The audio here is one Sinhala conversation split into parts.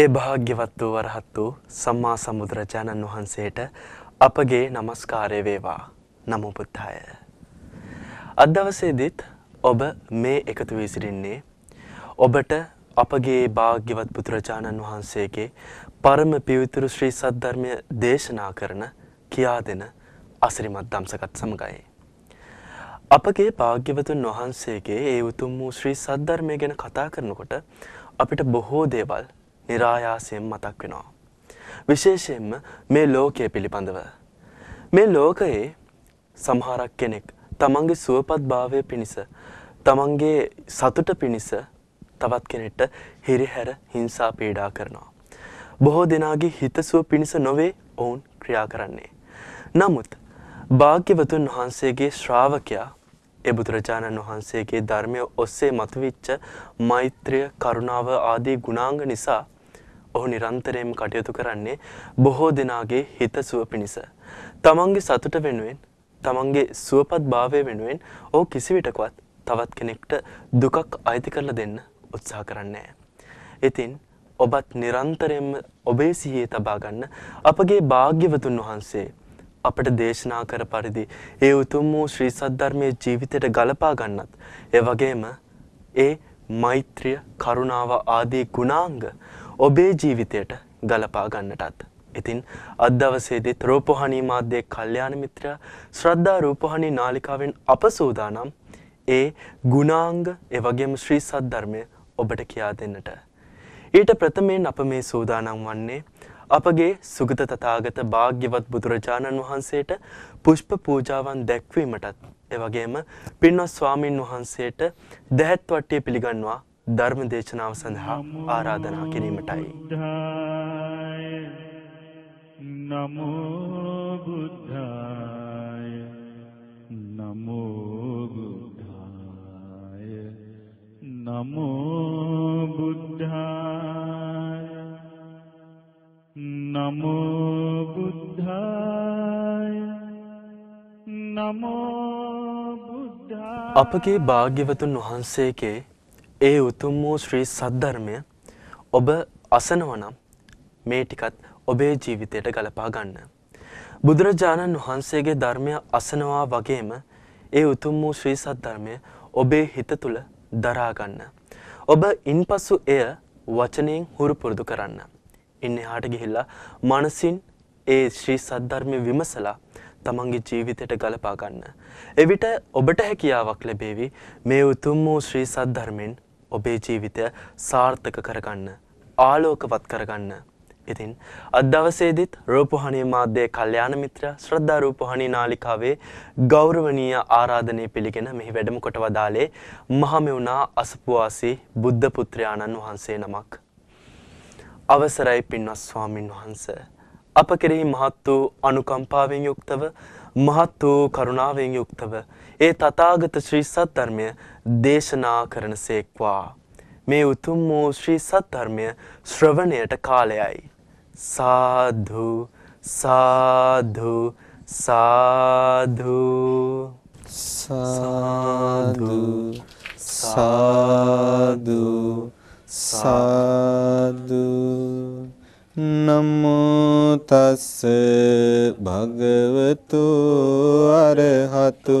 ඒ භාග්‍යවත් වූ වරහත් වූ සම්මා සම්බුදුරජාණන් වහන්සේට අපගේ নমස්කාරය වේවා. නමෝ බුද්ධාය. අද දවසේදීත් ඔබ මේ එකතු වී සිටින්නේ ඔබට අපගේ භාග්‍යවත් බුදුරජාණන් වහන්සේගේ පරම පිවිතුරු ශ්‍රී සද්ධර්මය දේශනා කරන කියා දෙන අසිරිමත් දම්සකත් සමගයි. අපගේ භාග්‍යවතුන් වහන්සේගේ ඒ උතුම් වූ ශ්‍රී සද්ධර්මය ගැන කතා කරනකොට අපිට බොහෝ දේවල් નિરાයාසයෙන් මතක් වෙනවා. විශේෂයෙන්ම මේ ලෝකය පිළිබඳව. මේ ලෝකයේ සමහරක් කෙනෙක් තමන්ගේ සුවපත් භාවය පිණිස තමන්ගේ සතුට පිණිස තවත් කෙනෙට හිරිහැර හිංසා පීඩා කරනවා. බොහෝ දෙනාගේ හිතසුව පිණිස නොවේ ඔවුන් ක්‍රියා කරන්නේ. නමුත් භාග්‍යවතුන් වහන්සේගේ ශ්‍රාවකයා ඒ බුදුරජාණන් වහන්සේගේ ධර්මය ඔස්සේ මතුවිච්ච මෛත්‍රිය කරුණාව ආදී ගුණාංග නිසා ඔහු නිරන්තරයෙන් කටයුතු කරන්නේ බොහෝ දෙනාගේ හිත සුව පිණිස. තමන්ගේ සතුට වෙනුවෙන් තමන්ගේ සුවපත් භාවය වෙනුවෙන් ඕ කිසිවිටකවත් තවත් කෙනෙක්ට දුකක් අයිති කරලා දෙන්න උත්සාහ කරන්නේ. ඉතින් ඔබත් නිරන්තරයෙන්ම ඔබේ සිහියේ තබා ගන්න අපගේ භාග්‍යවතුන් වහන්සේ අපට දේශනා කර පරිදි ඒ උතුම් වූ ශ්‍රී සද්ධර්මයේ ජීවිතයට ගලපා ගන්නත් ඒ වගේම ඒ මෛත්‍රිය කරුණාව ආදී ගුණාංග ඔබේ ජීවිතයට ගලපා ගන්නටත්. ඉතින් අදවසේදේ ත්‍රෝපහණී මාධ්‍යයේ කල්්‍යයාන මිත්‍ර ශ්‍රද්ධා රූපහණී නාලිකාවෙන් අප සූදානම් ඒ ගුණාංග එවගේම ශ්‍රී සද්ධර්මය ඔබට කියා දෙන්නට. ඊට ප්‍රථමයෙන් අප මේ සූදානම් වන්නේ අපගේ සුගත තතාගත භාග්‍යවත් බුදුරජාණන් වහන්සේට පුෂ්ප පූජාවන් දැක්වීමටත් එවගේම පින්වත් ස්වාමීන් වහන්සේට දැහැත්වට්ටිය පිළිගන්වා ධර්ම දේශනාව සඳහා ආරාධනා කිරීමටයි. නමෝබුද්ධාය නමෝබුද්ධාය නමෝබුද්ධාය නමෝබුද්ධාය නමෝබුද්ධාය අපගේ භාග්‍යවතුන් වහන්සේගේ ඒ උතුම් වූ ශ්‍රී සද්ධර්මය ඔබ අසනවනම් මේ ටිකත් ඔබේ ජීවිතයට ගලපා ගන්න. බුදුරජාණන් වහන්සේගේ ධර්මය අසනවා වගේම ඒ උතුම් වූ ශ්‍රී සද්ධර්මය ඔබේ හිත තුළ දරා ගන්න. ඔබ ඉන්පසු එය වචනයෙන් හුරු පුරුදු කරන්න. ඉන්න එහාට ගිහිල්ලා මනසින් ඒ ශ්‍රී සද්ධර්මය විමසලා තමන්ගේ ජීවිතයට ගලපා ගන්න. එවිට ඔබට හැකියාවක් ලැබේවි මේ උතුම් වූ ශ්‍රී සද්ධර්මෙන් ඔබේ ජීවිතය සාර්ථක කරගන්න ආලෝකවත් කරගන්න ඉතින් අදවසේදිත් රූපහණී මාධ්‍යයේ කල්යාණ මිත්‍ර ශ්‍රද්ධා රූපහණී නාලිකාවේ ගෞරවනීය ආරාධනය පිළිගෙන මෙහි වැඩම කොට වදාලේ මහමෙවුනා අසපුවාසී බුද්ධ පුත්‍රයාණන් වහන්සේ නමක්. අවසරයි පින්වත් ස්වාමින් වහන්ස. අප කෙරෙහි මහත් වූ අනුකම්පාවෙන් යුක්තව මහත් වූ කරුණාවෙන් යුක්තව ඒ තථාගත ශ්‍රී සත්‍ය ධර්මය දේශනා කරන සේක්වා. මේ උතුම් වූ ශ්‍රී සත්ධර්මය ශ්‍රවණයට කාලයයි. සාධු සාධු සාධු සාධු සාධු සාධු නමෝ තස්ස භගවතු අරහතු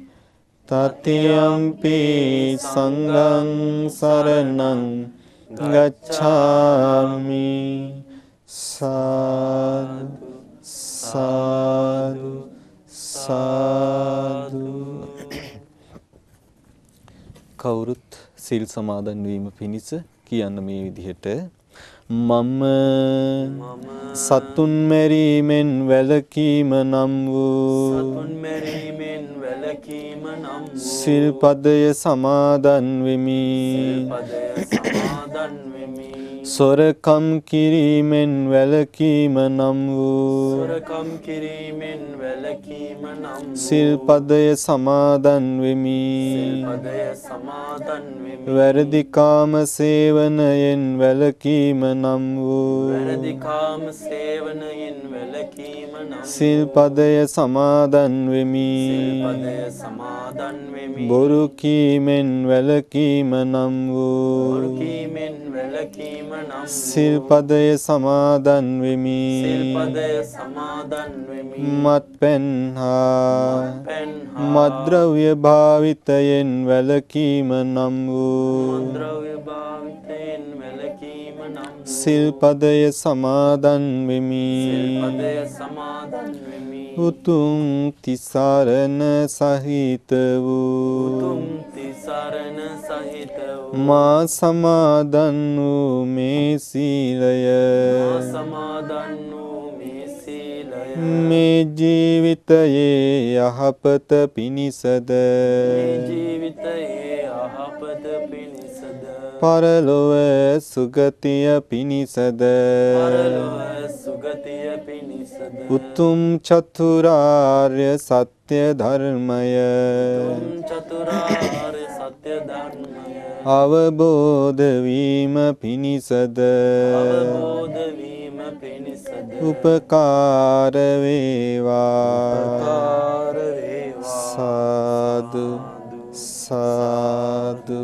තතියම්පි සංඝං සරණං ගච්ඡාමි සාදු සාදු සාදු කවුරුත් සිල් සමාදන් වීම පිණිස කියන්න මේ විදිහට මම සතුන් මැරීමෙන් වැළකීම නම් වූ සිල්පදය සමාදන් වෙමි සොරකම් කිරීමෙන් වැළකීම නම් වූ සොරකම් කිරීමෙන් වැළකීම නම් සිල්පදය සමාදන් වෙමි සිල්පදය සමාදන් වෙමි වැරදි කාම සේවනයෙන් වැළකීම නම් වූ වැරදි කාම සේවනයෙන් වැළකීම නම් සිල්පදය සමාදන් වෙමි සිල්පදය සමාදන් වෙමි බොරු කීමෙන් වැළකීම නම් වූ බොරු කීමෙන් වැළකීම සිල්පදය සමාදන් වෙමි සිල්පදය සමාදන් වෙමි මත් පෙන්හා මද්ද්‍රව්‍ය භාවිතයෙන් වැළකීම නම් වූ මද්ද්‍රව්‍ය භාවිතයෙන් වැළකීම නම් සිල්පදය සමාදන් වෙමි සිල්පදය සමාදන් වෙමි උතුම් තිසරණ සහිත වූ මා සමාදන් වූ මේ සීලය මේ ජීවිතයේ යහපත පිණිසද ජීවිතයේ යහපත පරලොව සුගතිය පිණිසද උතුම් චතුරාර්ය සත්‍ය ධර්මය අවබෝධ වීම පිණිසද උපකාර වේවා සාදු සාදු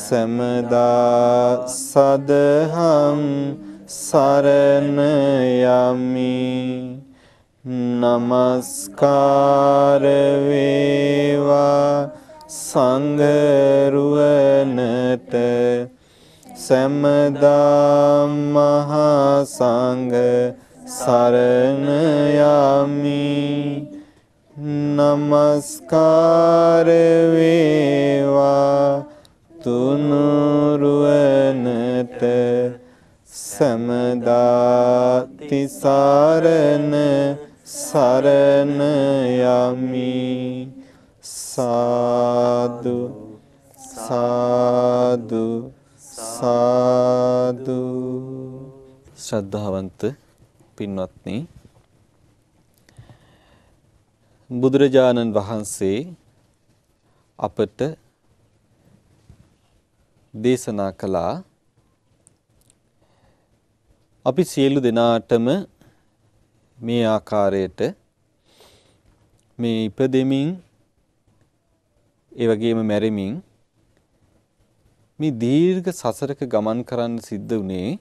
සැමදා සදහම් සරණ යමි නමස්කාර වේවා සංගරුවනට සැමදා මහා සංඝ සරණ යමි නමස්කාර වේවා තුනුරුවනට සමදා තිසරණ සරණ යමි සාදු සාදු සාදු ශ්‍රද්ධාවන්ත පින්වත්නි බුදුරජාණන් වහන්සේ අපට දේශනා කළා. අපි සියලු දෙනාටම මේ ආකාරයට මේ ඉපදෙමින් ඒ වගේම මැරෙමින් මේ දීර්ඝ සසරක ගමන් කරන්න සිද්ධ වුණේ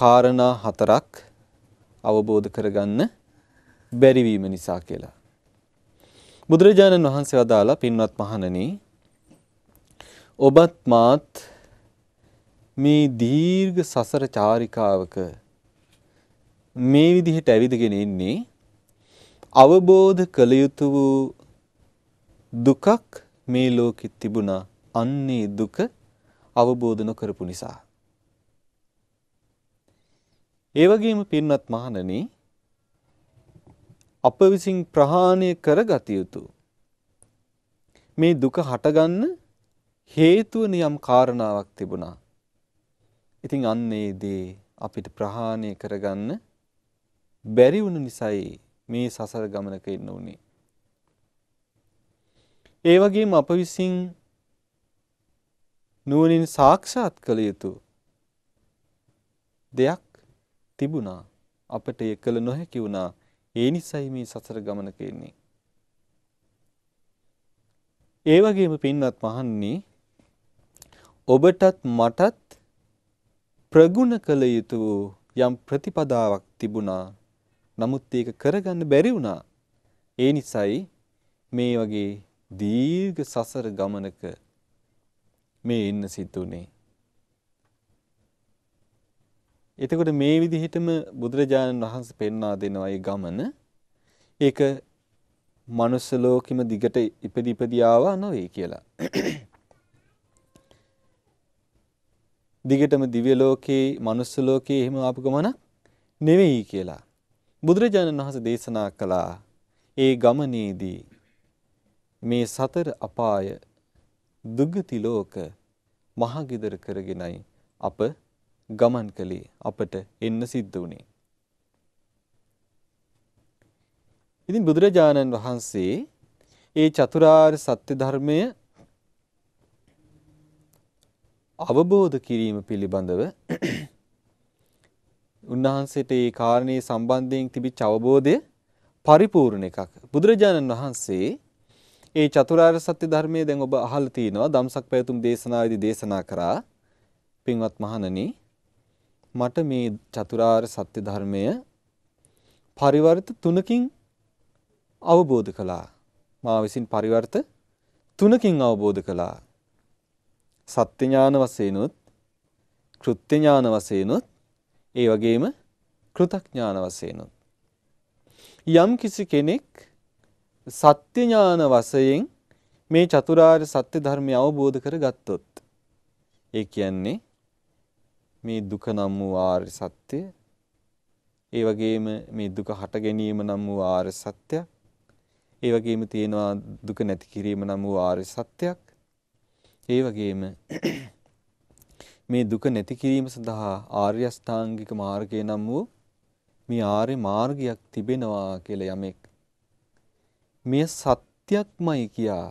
කාරණා හතරක් අවබෝධ කරගන්න බැරි නිසා කියලා. බුදුරජාණන් වහන්සේ වදාලා පින්වත් මහණනි ඔබත් මාත් මේ දීර්ඝ සසර චාරිකාවක මේ විදිහට ඇවිදගෙන ඉන්නේ අවබෝධ කළ යුතු වූ දුකක් මේ ලෝකෙත් තිබුණා. අන්නේ දුක අවබෝධ නොකරපු නිසා. ඒ වගේම පින්වත් මහණනි අප විසින් ප්‍රහාණය කරගත යුතු මේ දුක හටගන්න හේතුව නියම් කාරණාවක් තිබුණා. ඉතින් අන්නේ දේ අපිට ප්‍රහාණය කරගන්න බැරි වුණු නිසායි මේ සසර ගමනක ඉන්න උනේ. ඒ වගේම අප විසින් නුවණින් සාක්ෂාත් කළ යුතු දෙයක් තිබුණා. අපට ඒ කළ නොහැකි වුණා. ඒ නිසයි මේ සසර ගමනක ඉන්නේ. ඒ වගේම පින්වත් මහන්නේ ඔබටත් මටත් ප්‍රගුණ කළ යුතු යම් ප්‍රතිපදාවක් තිබුණා. නමුත් ඒක කරගන්න බැරි වුණා. ඒ නිසායි මේ වගේ දීර්ඝ සසර ගමනක මේ ඉන්න සිද්ධුනේ. එතකොට මේ විදිහටම බුදුරජාණන් වහන්සේ පෙන්වා දෙනවා ඒ ගමන. ඒක මනුස්ස ලෝකෙම දිගට ඉපදි ඉපදි ආවා නෙවෙයි කියලා. දිගටම දිව්‍ය ලෝකේ, manuss ලෝකේ එහෙම ආපු ගමන නෙවෙයි කියලා. බුදුරජාණන් වහන්සේ දේශනා කළා. ඒ ගමනේදී මේ සතර අපාය දුගති ලෝක මහගිදර කරගෙනයි අප ගමන් කළේ අපට එන්න සිද්ධ වුණේ. ඉතින් බුදුරජාණන් වහන්සේ ඒ චතුරාර්ය සත්‍ය ධර්මය අවබෝධ කිරීම පිළිබඳව උන්වහන්සේට ඒ කාරණේ සම්බන්ධයෙන් තිබිච්ච අවබෝධය පරිපූර්ණ එකක්. බුදුරජාණන් වහන්සේ ඒ චතුරාර්ය සත්‍ය ධර්මයේ දැන් ඔබ අහලා තිනවා ධම්සක් පැවතුම් දේශනාවේදී දේශනා කරා පින්වත් මහණනි මට මේ චතුරාර්ය සත්‍ය ධර්මය පරිවර්ත තුනකින් අවබෝධ කළා. මා විසින් පරිවර්ත තුනකින් අවබෝධ කළා. සත්‍ය ඥාන වශයෙන්ුත් කෘත්‍ය ඥාන වශයෙන්ුත් ඒ වගේම කෘතඥාන වශයෙන්ුත් යම් කිසි කෙනෙක් සත්‍ය ඥාන වශයෙන් මේ චතුරාර්ය සත්‍ය ධර්මය අවබෝධ කරගත්තොත් ඒ කියන්නේ මේ දුක නම් වූ ආර්ය සත්‍ය ඒ වගේම මේ දුක හට ගැනීම නම් වූ ආර්ය සත්‍යයක් ඒ වගේම තියෙනවා දුක නැති කිරීම නම් වූ ආර්ය සත්‍යයක් ඒ වගේම මේ දුක නැති කිරීම සඳහා ආර්ය අෂ්ටාංගික මාර්ගය නම් වූ මේ ආර්ය මාර්ගයක් තිබෙනවා කියලා යමෙක් මේ සත්‍යක්මයි කියා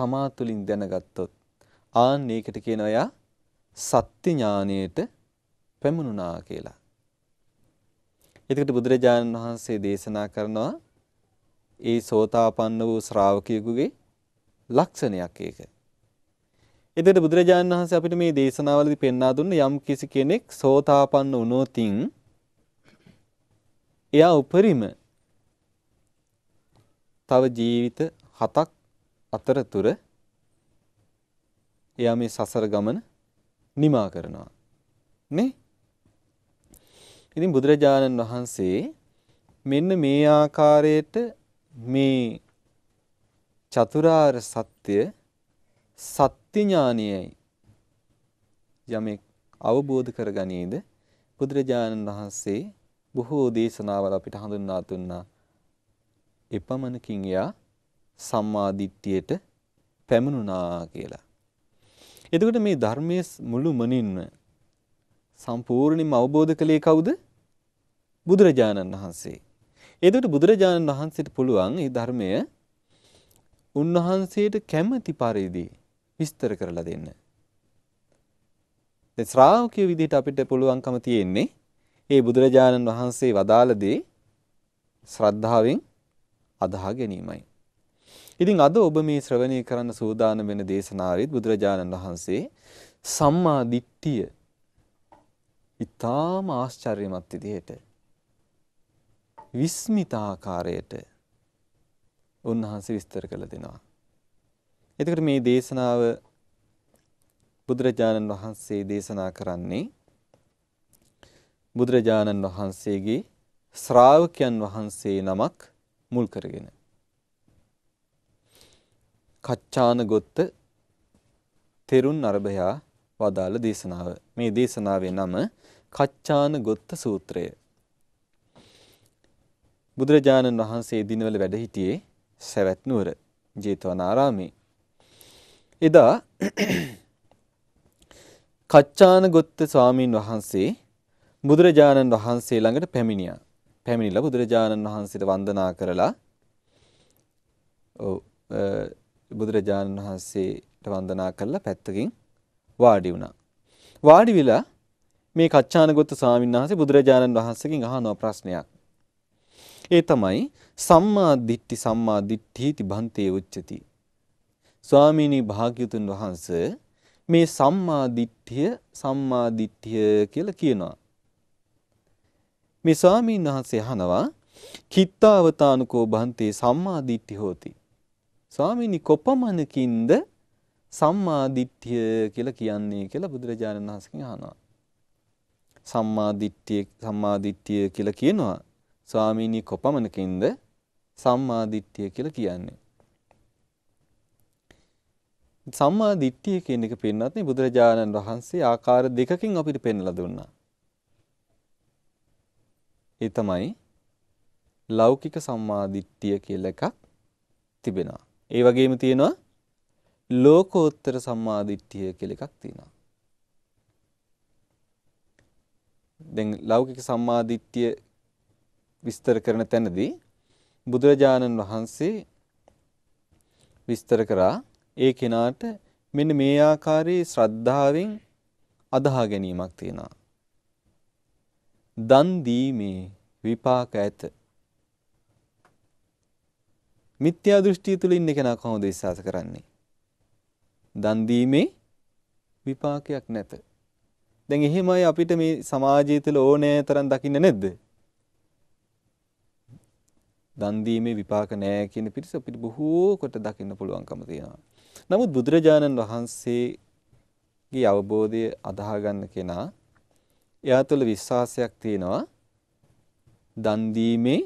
තමා තුළින් දැනගත්තොත් ආන් ඒකට කියන අය සත්‍ය ඥානයට පැමුණුනා කියලා. එතකොට බුදුරජාණන් වහන්සේ දේශනා කරනවා ඒ සෝතාපන්න වූ ශ්‍රාවකයෙකුගේ ලක්ෂණයක් ඒක. එතකොට බුදුරජාණන් වහන්සේ අපිට මේ දේශනාවලදී පෙන්වා දුන්නේ යම් කිසි කෙනෙක් සෝතාපන්න වුණොතින් එයා උපරිම තව ජීවිත හතක් අතරතුර එයා මේ සසර ගමන නිමා කරනවා නේ ඉතින් බුදුරජාණන් වහන්සේ මෙන්න මේ ආකාරයට මේ චතුරාර්ය සත්‍ය සත්‍ය යුක්ති ඥානියයි යමෙක් අවබෝධ කරගනීද බුදුරජාණන් වහන්සේ බොහෝ දේශනාවල අපිට හඳුන්වා දුන්නා. එපමණකින් එයා සම්මා දිට්ඨියට පැමිණුණා කියලා. එතකොට මේ ධර්මයේ මුළු මනින්ම සම්පූර්ණයෙන්ම අවබෝධ කළේ කවුද? බුදුරජාණන් වහන්සේ. එතකොට බුදුරජාණන් වහන්සේට පුළුවන් මේ ධර්මය උන්වහන්සේට කැමැති පරිදි විස්තර කරලා දෙන්න. දැන් ශ්‍රාවකයෝ විදිහට අපිට පුළුවන්කම තියෙන්නේ ඒ බුදුරජාණන් වහන්සේ වදාළ දේ ශ්‍රද්ධාවෙන් අදහා ගැනීමයි. ඉතින් අද ඔබ මේ ශ්‍රවණය කරන්න සූදානම් වෙන දේශනාවෙත් බුදුරජාණන් වහන්සේ සම්මා දිට්ඨිය ඊටාම ආශ්චර්යමත් විදිහට විස්මිතාකාරයට උන්වහන්සේ විස්තර කළ දෙනවා. එතකොට මේ දේශනාව බුදුරජාණන් වහන්සේ දේශනා කරන්නේ බුදුරජාණන් වහන්සේගේ ශ්‍රාවකයන් වහන්සේ නමක් මුල් කරගෙන. කච්චාන ගොත්ත තෙරුන් අරභයා වදාළ දේශනාව. මේ දේශනාවේ නම කච්චාන ගොත්ත සූත්‍රය. බුදුරජාණන් වහන්සේ දිනවල වැඩ සිටියේ සවැත් නුවර ජේතවනාරාමේ. එදා කච්චානගොත්ත ස්වාමීන් වහන්සේ බුදුරජාණන් වහන්සේ ළඟට පැමිණියා. පැමිණිලා බුදුරජාණන් වහන්සේට වන්දනා කරලා ඔව් බුදුරජාණන් වහන්සේට වන්දනා කරලා පැත්තකින් වාඩි වුණා. වාඩි වෙලා මේ කච්චානගොත්ත ස්වාමීන් වහන්සේ බුදුරජාණන් වහන්සේගෙන් අහන ප්‍රශ්නයක්. ඒ තමයි සම්මා දිට්ඨි සම්මා දිට්ඨීති බන්තේ උච්චති ස්වාමීනි භාග්‍යතුන් වහන්සේ මේ සම්මා දිට්ඨිය සම්මා දිට්ඨිය කියලා කියනවා. මේ ස්වාමීන් වහන්සේ අහනවා කිත්තාවතානුකෝ බන්තේ සම්මා දිට්ඨි හෝති. ස්වාමීනි කොපමණකින්ද සම්මා දිට්ඨිය කියලා කියන්නේ කියලා බුදුරජාණන් වහන්සේගෙන් අහනවා. සම්මා දිට්ඨිය සම්මා දිට්ඨිය කියලා කියනවා. ස්වාමීනි කොපමණකින්ද සම්මා දිට්ඨිය කියලා කියන්නේ. සම්මා දිට්ඨිය කියන එක පෙන්වත්නේ බුදුරජාණන් වහන්සේ ආකාර දෙකකින් අපිට පෙන්වලා දුන්නා. ඒ තමයි ලෞකික සම්මා දිට්ඨිය කියලා එකක් තිබෙනවා. ඒ වගේම තියෙනවා ලෝකෝත්තර සම්මා දිට්ඨිය කියලා එකක් තියෙනවා. දැන් ලෞකික සම්මා දිට්ඨිය විස්තර කරන තැනදී බුදුරජාණන් වහන්සේ විස්තර කරා ඒ කෙනාට මෙන්න මේ ආකාරයේ ශ්‍රද්ධාවෙන් අදහා ගැනීමක් තියෙනවා. දන් දීමේ විපාක ඇත. මිත්‍යා දෘෂ්ටිය තුල ඉන්න කෙනා කොහොමද විශ්වාස කරන්නේ? දන් දීමේ විපාකයක් නැත. දැන් එහෙමයි අපිට මේ සමාජය තුළ ඕනෑ තරම් දකින්න නැද්ද? දන් දීමේ විපාක නැහැ කියන පිරිස අපිට බොහෝ කොට දකින්න පුළුවන්කම තියෙනවා. නමුත් බුදුරජාණන් වහන්සේගේ අවබෝධය අදහා ගන්න කෙනා එයා තුළ විශ්වාසයක් තියෙනවා දන් දීමේ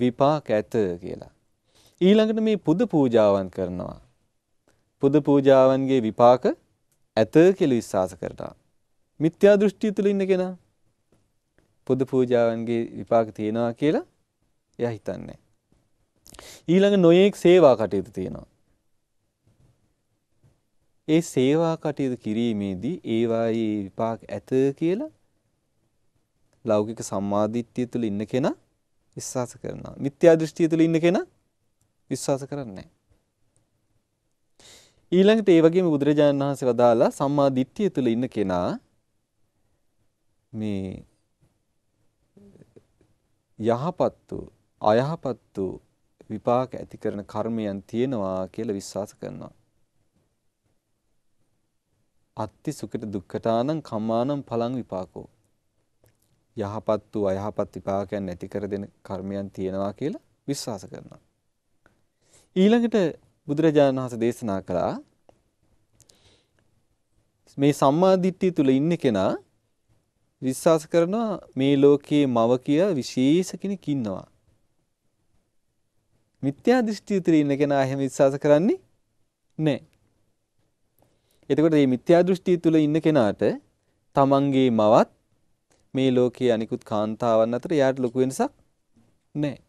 විපාක ඇත කියලා. ඊළඟට මේ පුද පූජාවන් කරනවා. පුද පූජාවන්ගේ විපාක ඇත කියලා විශ්වාස කරනවා. මිත්‍යා දෘෂ්ටිය තුළ ඉන්න කෙනා පුද පූජාවන්ගේ විපාක තියෙනවා කියලා එයා හිතන්නේ. ඊළඟ නොයේක් සේවා කටයුතු තියෙනවා. ඒ සේවා කටයුතු කිරීමේදී ඒවායේ විපාක ඇත කියලා ලෞකික සම්මාදිට්ඨිය තුල ඉන්න කෙනා විශ්වාස කරනවා. මිත්‍යා දෘෂ්ටිය තුල ඉන්න කෙනා විශ්වාස කරන්නේ ඊළඟට ඒ වගේම බුදුරජාණන් වහන්සේ වදාලා සම්මා දිට්ඨිය තුල ඉන්න කෙනා මේ යහපත් වූ අයහපත් වූ විපාක ඇති කරන කර්මයන් තියෙනවා කියලා විශ්වාස කරනවා. අත්ති සුඛිත දුක්ඛතානං කම්මානං පලං විපාකෝ යහපත් වූ අයහපත් විපාකයන් නැති කර දෙන කර්මයන් තියෙනවා කියලා විශ්වාස කරනවා ඊළඟට බුදුරජාණන් වහන්සේ දේශනා කළා මේ සම්මා දිට්ඨිය තුල ඉන්න කෙනා විශ්වාස කරනවා මේ ලෝකයේ මව කිය විශේෂ කෙනෙක් ඉන්නවා මිත්‍යා දෘෂ්ටිය තුල ඉන්න කෙනා එහෙම විශ්වාස කරන්නේ නැහැ එතකොට මේ මිත්‍යා දෘෂ්ටිය තුල ඉන්න කෙනාට තමන්ගේ මවත් මේ ලෝකයේ අනිකුත් කාන්තාවන් අතර යාට ලොකු වෙනසක් නැහැ.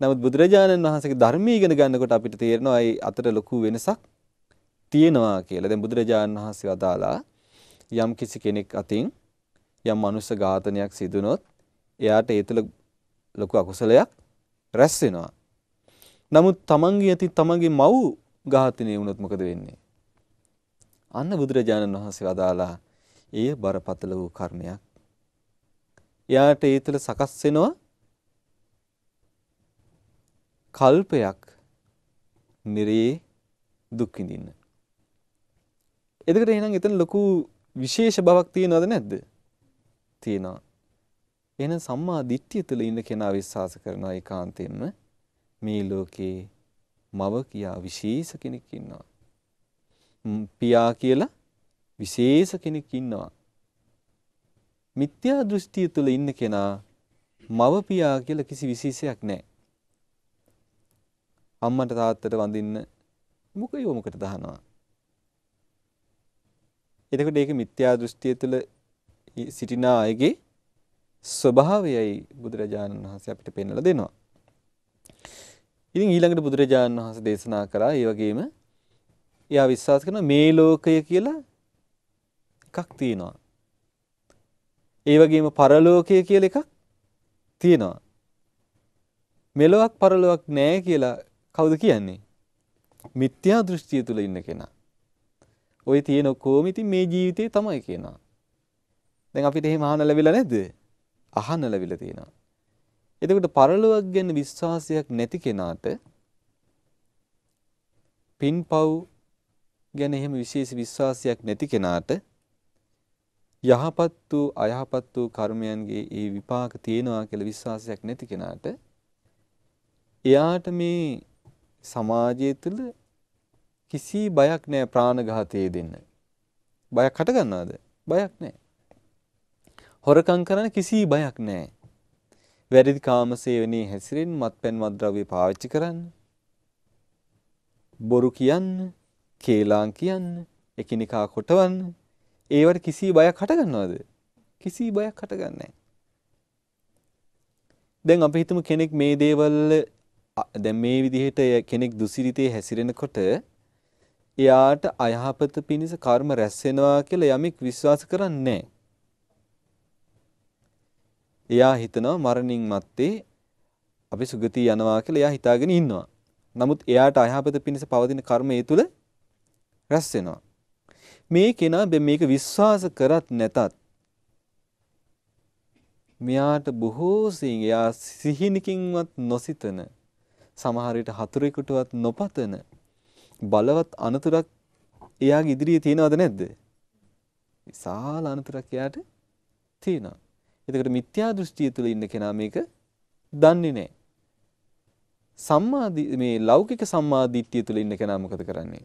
නමුත් බුදුරජාණන් වහන්සේගේ ධර්මය ඉගෙන ගන්නකොට අපිට තේරෙනවා ඒ අතර ලොකු වෙනසක් තියෙනවා කියලා. දැන් බුදුරජාණන් වහන්සේ වදාලා යම් කිසි කෙනෙක් අතින් යම් මනුස්ස ඝාතනයක් සිදුනොත් එයාට ඒ තුළ ලොකු අකුසලයක් රැස් වෙනවා. නමුත් තමන්ගේ අතින් තමන්ගේ මව් ඝාතනය වුණොත් මොකද වෙන්නේ? අන්න බුදුරජාණන් වහන්සේ වදාලා එය බරපතල වූ කර්මයක්. එයාට ඒ තුළ සකස් වෙනවා කල්පයක් නිරේ දුක් විඳින්න. එතකොට එහෙනම් එතන ලොකු විශේෂ බවක් තියනවද නැද්ද? තියෙනවා. එහෙනම් සම්මා දිට්ඨිය තුළ ඉන්න කෙනා විශ්වාස කරනවා ඒකාන්තයෙන්ම මේ ලෝකේ මව කියා විශේෂ කෙනෙක් ඉන්නවා. පියා කියලා විශේෂ කෙනෙක් ඉන්නවා. මිත්‍යා දෘෂ්ටිය තුළ ඉන්න කෙනා මව පියා කියලා කිසි විශේෂයක් නැහැ. අම්මට තාත්තට වඳින්න මුඛ යොමුකට දහනවා. එතකොට ඒක මිත්‍යා දෘෂ්ටිය තුළ සිටින අයගේ ස්වභාවයයි බුදුරජාණන් වහන්සේ අපිට පෙන්වලා දෙනවා. ඉතින් ඊළඟට බුදුරජාණන් වහන්සේ දේශනා කරා ඒ වගේම එයා විශ්වාස කරනවා මේ ලෝකය කියලා එකක් තියෙනවා. ඒ වගේම පරලෝකය කියලා එකක් තියෙනවා. මෙලොවක් පරලොවක් නෑ කියලා කවුද කියන්නේ? මිත්‍යා දෘෂ්ටිය තුල ඉන්න කෙනා. ওই තියෙන කොහොම ඉතින් මේ ජීවිතේ තමයි කියනවා. දැන් අපිට එහෙම අහන්න ලැබිලා නැද්ද? අහන්න ලැබිලා තියෙනවා. එතකොට පරලොවක් ගැන විශ්වාසයක් නැති කෙනාට පින්පව් ගැන එහෙම විශේෂ විශ්වාසයක් නැති කෙනාට යහපත් වූ අයහපත් වූ කර්මයන්ගේ ඒ විපාක තියෙනවා කියලා විශ්වාසයක් නැති කෙනාට එයාට මේ සමාජය තුළ කිසි බයක් නැහැ ප්‍රාණඝාතයේ දෙන්න. බයක් හටගන්නවද? බයක් නැහැ. හොරකම් කරන්න කිසි බයක් නැහැ. වැරදි කාම සේවනයේ හැසිරෙන්න මත්පැන් මත්ද්‍රව්‍ය පාවිච්චි කරන්න. බොරු කියන්න. කේලාම් කියන්න, එකිනෙකා කොටවන්න, ඒවට කිසි බයක් හටගන්නවද? කිසි බයක් හටගන්නේ දැන් අපි හිතමු කෙනෙක් මේ දේවල් දැන් මේ විදිහට කෙනෙක් දුසිරිතේ හැසිරෙනකොට එයාට අයහපත පිණිස කර්ම රැස් වෙනවා කියලා යමෙක් විශ්වාස කරන්නේ නැහැ. එයා හිතනවා මරණින් මත්තේ අපි සුගතිය යනවා කියලා එයා හිතාගෙන ඉන්නවා. නමුත් එයාට අයහපත පිණිස පවතින කර්මය තුළ රැස් වෙනවා. මේ කෙනා මේක විශ්වාස කරත් නැතත් මෙයාට බොහෝ සෙයින් එයා සිහිනකින්වත් නොසිතන සමහර විට හතුරෙකුටවත් නොපතන බලවත් අනතුරක් එයාගේ ඉදිරියේ තියෙනවද නැද්ද? විශාල අනතුරක් එයාට තියෙනවා. එතකොට මිත්‍යා දෘෂ්ටිය තුළ ඉන්න කෙනා මේක දන්නේ නැහැ. සම්මා මේ ලෞකික සම්මා දිට්ඨිය තුළ ඉන්න කෙනා මොකද කරන්නේ?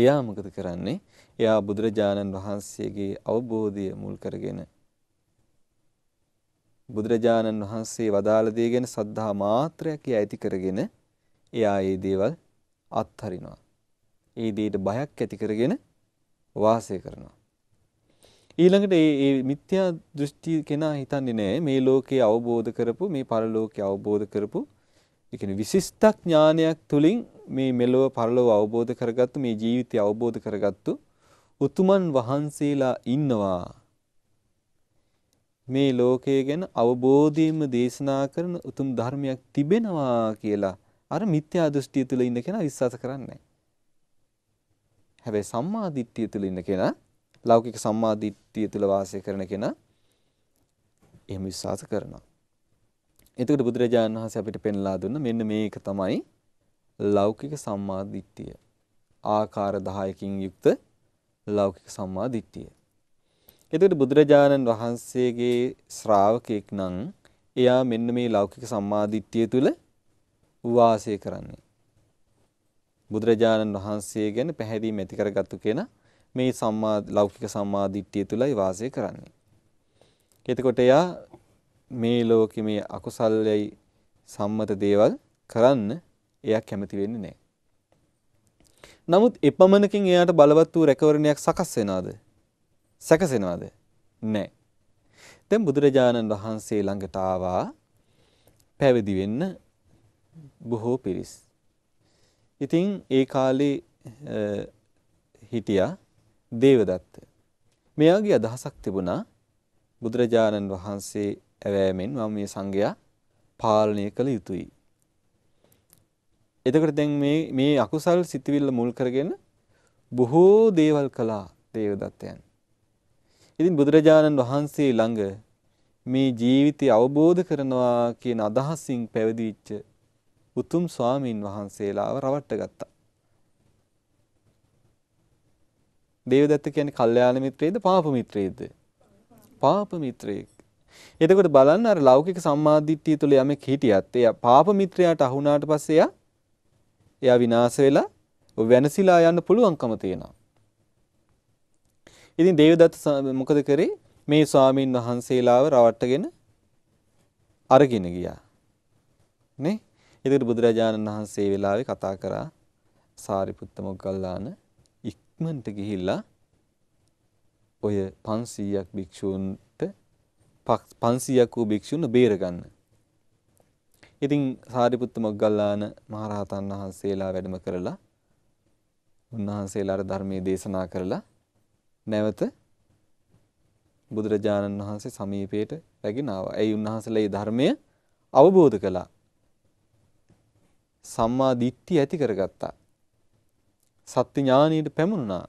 එයා මොකද කරන්නේ? එයා බුදුරජාණන් වහන්සේගේ අවබෝධය මුල් කරගෙන බුදුරජාණන් වහන්සේ වදාළ දේ ගැන සද්ධා මාත්‍රයක් ඇති කරගෙන එයා ඒ දේවල් අත්හරිනවා. ඒ දේට බයක් ඇති කරගෙන වාසය කරනවා. ඊළඟට මේ මිත්‍යා දෘෂ්ටි කෙනා හිතන්නේ නෑ මේ ලෝකේ අවබෝධ කරපු මේ පරලෝකේ අවබෝධ කරපු ඒ කියන්නේ විශිෂ්ටඥානයක් තුලින් මේ මෙලොව පරලොව අවබෝධ කරගත්තු මේ ජීවිතය අවබෝධ කරගත්තු උතුමන් වහන්සේලා ඉන්නවා මේ ලෝකය ගැන අවබෝධයෙන්ම දේශනා කරන උතුම් ධර්මයක් තිබෙනවා කියලා අර මිත්‍යා දෘෂ්ටිය තුල ඉන්න කෙනා විශ්වාස කරන්නේ හැබැයි සම්මා දිට්ඨිය තුල ඉන්න කෙනා ලෞකික සම්මා දිට්ඨිය තුල වාසය කරන කෙනා එහෙම විශ්වාස කරනවා එතකොට බුදුරජාණන් වහන්සේ අපිට පෙන්ලා දුන්න මෙන්න මේක තමයි ලෞකික සම්මා දිට්ඨිය. ආකාර 10කින් යුක්ත ලෞකික සම්මා දිට්ඨිය. එතකොට බුදුරජාණන් වහන්සේගේ ශ්‍රාවකෙක් නම් එයා මෙන්න මේ ලෞකික සම්මා දිට්ඨිය තුල වාසය කරන්නේ. බුදුරජාණන් වහන්සේ ගැන පැහැදිලිම ඇති කරගත්තු කෙනා මේ සම්මා ලෞකික සම්මා දිට්ඨිය තුලයි වාසය කරන්නේ. එතකොට එයා මේ ලෝකෙ මේ අකුසල්යයි සම්මත දේවල් කරන්න එයා කැමති වෙන්නේ නැහැ. නමුත් එපමණකින් එයාට බලවත් වූ රැකවරණයක් සකස් වෙනවද? සැකසෙනවද? නැහැ. දැන් බුදුරජාණන් වහන්සේ ළඟට ආවා පැවිදි වෙන්න බොහෝ පිරිස්. ඉතින් ඒ කාලේ හිටියා දේවදත්ත. මෙයාගේ අදහසක් තිබුණා බුදුරජාණන් වහන්සේ ඇවෑමෙන් මම මේ සංගය පාලනය කළ යුතුයි. එතකොට දැන් මේ මේ අකුසල් සිතවිල්ල මුල් කරගෙන බොහෝ දේවල් කළා දේවදත්තයන්. ඉතින් බුදුරජාණන් වහන්සේ ළඟ මේ ජීවිතය අවබෝධ කරනවා කියන අදහසින් පැවිදිච්ච උතුම් ස්වාමීන් වහන්සේලාව රවට්ට ගත්තා. දේවදත්ත කියන්නේ කල්යාණ මිත්‍රයේද පාප මිත්‍රයේද? පාප මිත්‍රයෙක්. එතකොට බලන්න අර ලෞකික සම්මාදිට්ඨිය තුල යමෙක් හිටියත් එයා පාප මිත්‍රයාට අහු වුණාට පස්සේ එයා එයා විනාශ වෙලා වෙනසිලා යන්න පුළුවන්කම තියෙනවා. ඉතින් දේවදත්ත මොකද කරේ? මේ ස්වාමින් වහන්සේලාව රවට්ටගෙන අරගෙන ගියා. නේ? ඉතින් බුදුරජාණන් වහන්සේ වෙලාවේ කතා කරා සාරිපුත්ත මොග්ගල්ලාන ඉක්මනට ගිහිල්ලා ඔය 500ක් භික්ෂූන්ට 500ක් වූ භික්ෂුන් බේරගන්න. ඉතින් සාරිපුත්ත මොග්ගල්ලාන මහරහතන් වහන්සේලා වැඩම කරලා උන්වහන්සේලාට ධර්මයේ දේශනා කරලා නැවත බුදුරජාණන් වහන්සේ සමීපයට රැගෙන ආවා. ඒ උන්වහන්සේලා මේ ධර්මය අවබෝධ කළා. සම්මා දිට්ඨිය ඇති කරගත්තා. සත්‍ය ඥානීයට පැමුණා.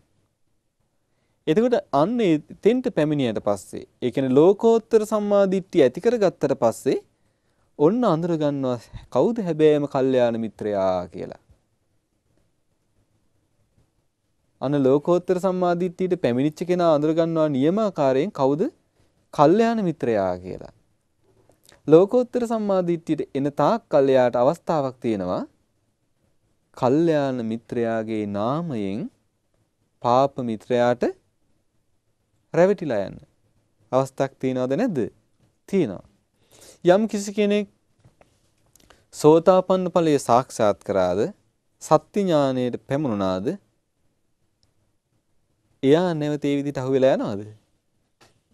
එතකොට අන්න එතෙන්ට පැමිණියට පස්සේ ඒ කියන්නේ ලෝකෝත්තර සම්මාදිට්ඨිය ඇති කරගත්තට පස්සේ ඔන්න අඳුර ගන්නවා කවුද හැබෑම කල්යාණ මිත්‍රයා කියලා. අන්න ලෝකෝත්තර සම්මාදිට්ඨියට පැමිණිච්ච කෙනා අඳුර ගන්නවා නියමාකාරයෙන් කවුද කල්යාණ මිත්‍රයා කියලා. ලෝකෝත්තර සම්මාදිට්ඨියට එන තාක් කල්යාට අවස්ථාවක් තියෙනවා. කල්යාණ මිත්‍රයාගේ නාමයෙන් පාප මිත්‍රයාට රැවටිලා යන්න. අවස්ථාවක් තියනවද නැද්ද? තියෙනවා. යම් කිසි කෙනෙක් සෝතාපන්න ඵලයේ සාක්ෂාත් කරාද සත්‍ය ඥානයට පැමුණාද එයා නැවත ඒ විදිහට අහු වෙලා යනවද?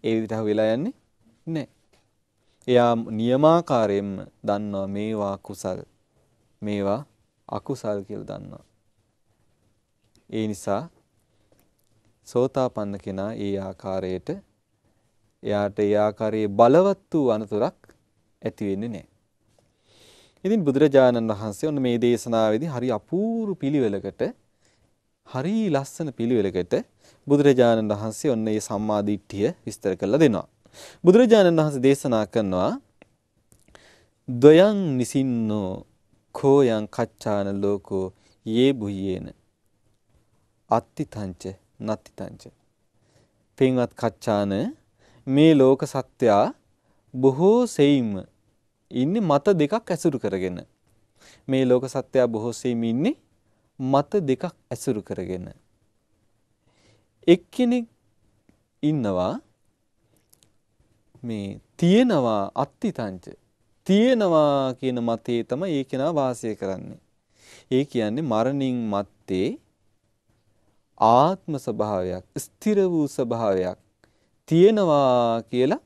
ඒ විදිහට අහු වෙලා යන්නේ නැහැ. එයා නියමාකාරයෙන්ම දන්නවා මේවා කුසල් මේවා අකුසල් කියලා දන්නවා. ඒ නිසා සෝතාපන්න කෙනා ඒ ආකාරයට එයාට ඒ ආකාරයේ බලවත් වූ අනතුරක් ඇති වෙන්නේ නැහැ. ඉතින් බුදුරජාණන් වහන්සේ ඔන්න මේ දේශනාවේදී හරි අපූරු පිළිවෙලකට හරි ලස්සන පිළිවෙලකට බුදුරජාණන් වහන්සේ ඔන්න මේ සම්මා දිට්ඨිය විස්තර කරලා දෙනවා. බුදුරජාණන් වහන්සේ දේශනා කරනවා දොයන් නිසින්නෝ කෝයන් කච්චාන ලෝකෝ යේ බුයේන අත්තිතංච නත්තිතංච. පින්වත් කච්චාන මේ ලෝක සත්‍යයා බොහෝ සෙයින්ම ඉන්නේ මත දෙකක් ඇසුරු කරගෙන. මේ ලෝක සත්‍යයා බොහෝ සෙයින් ඉන්නේ මත දෙකක් ඇසුරු කරගෙන. එක්කෙනෙක් ඉන්නවා මේ තියෙනවා අත්තිතංච තියෙනවා කියන මතේ තමයි ඒ කෙනා වාසය කරන්නේ. ඒ කියන්නේ මරණින් මත්තේ ආත්ම ස්වභාවයක් ස්ථිර වූ ස්වභාවයක් තියෙනවා කියලා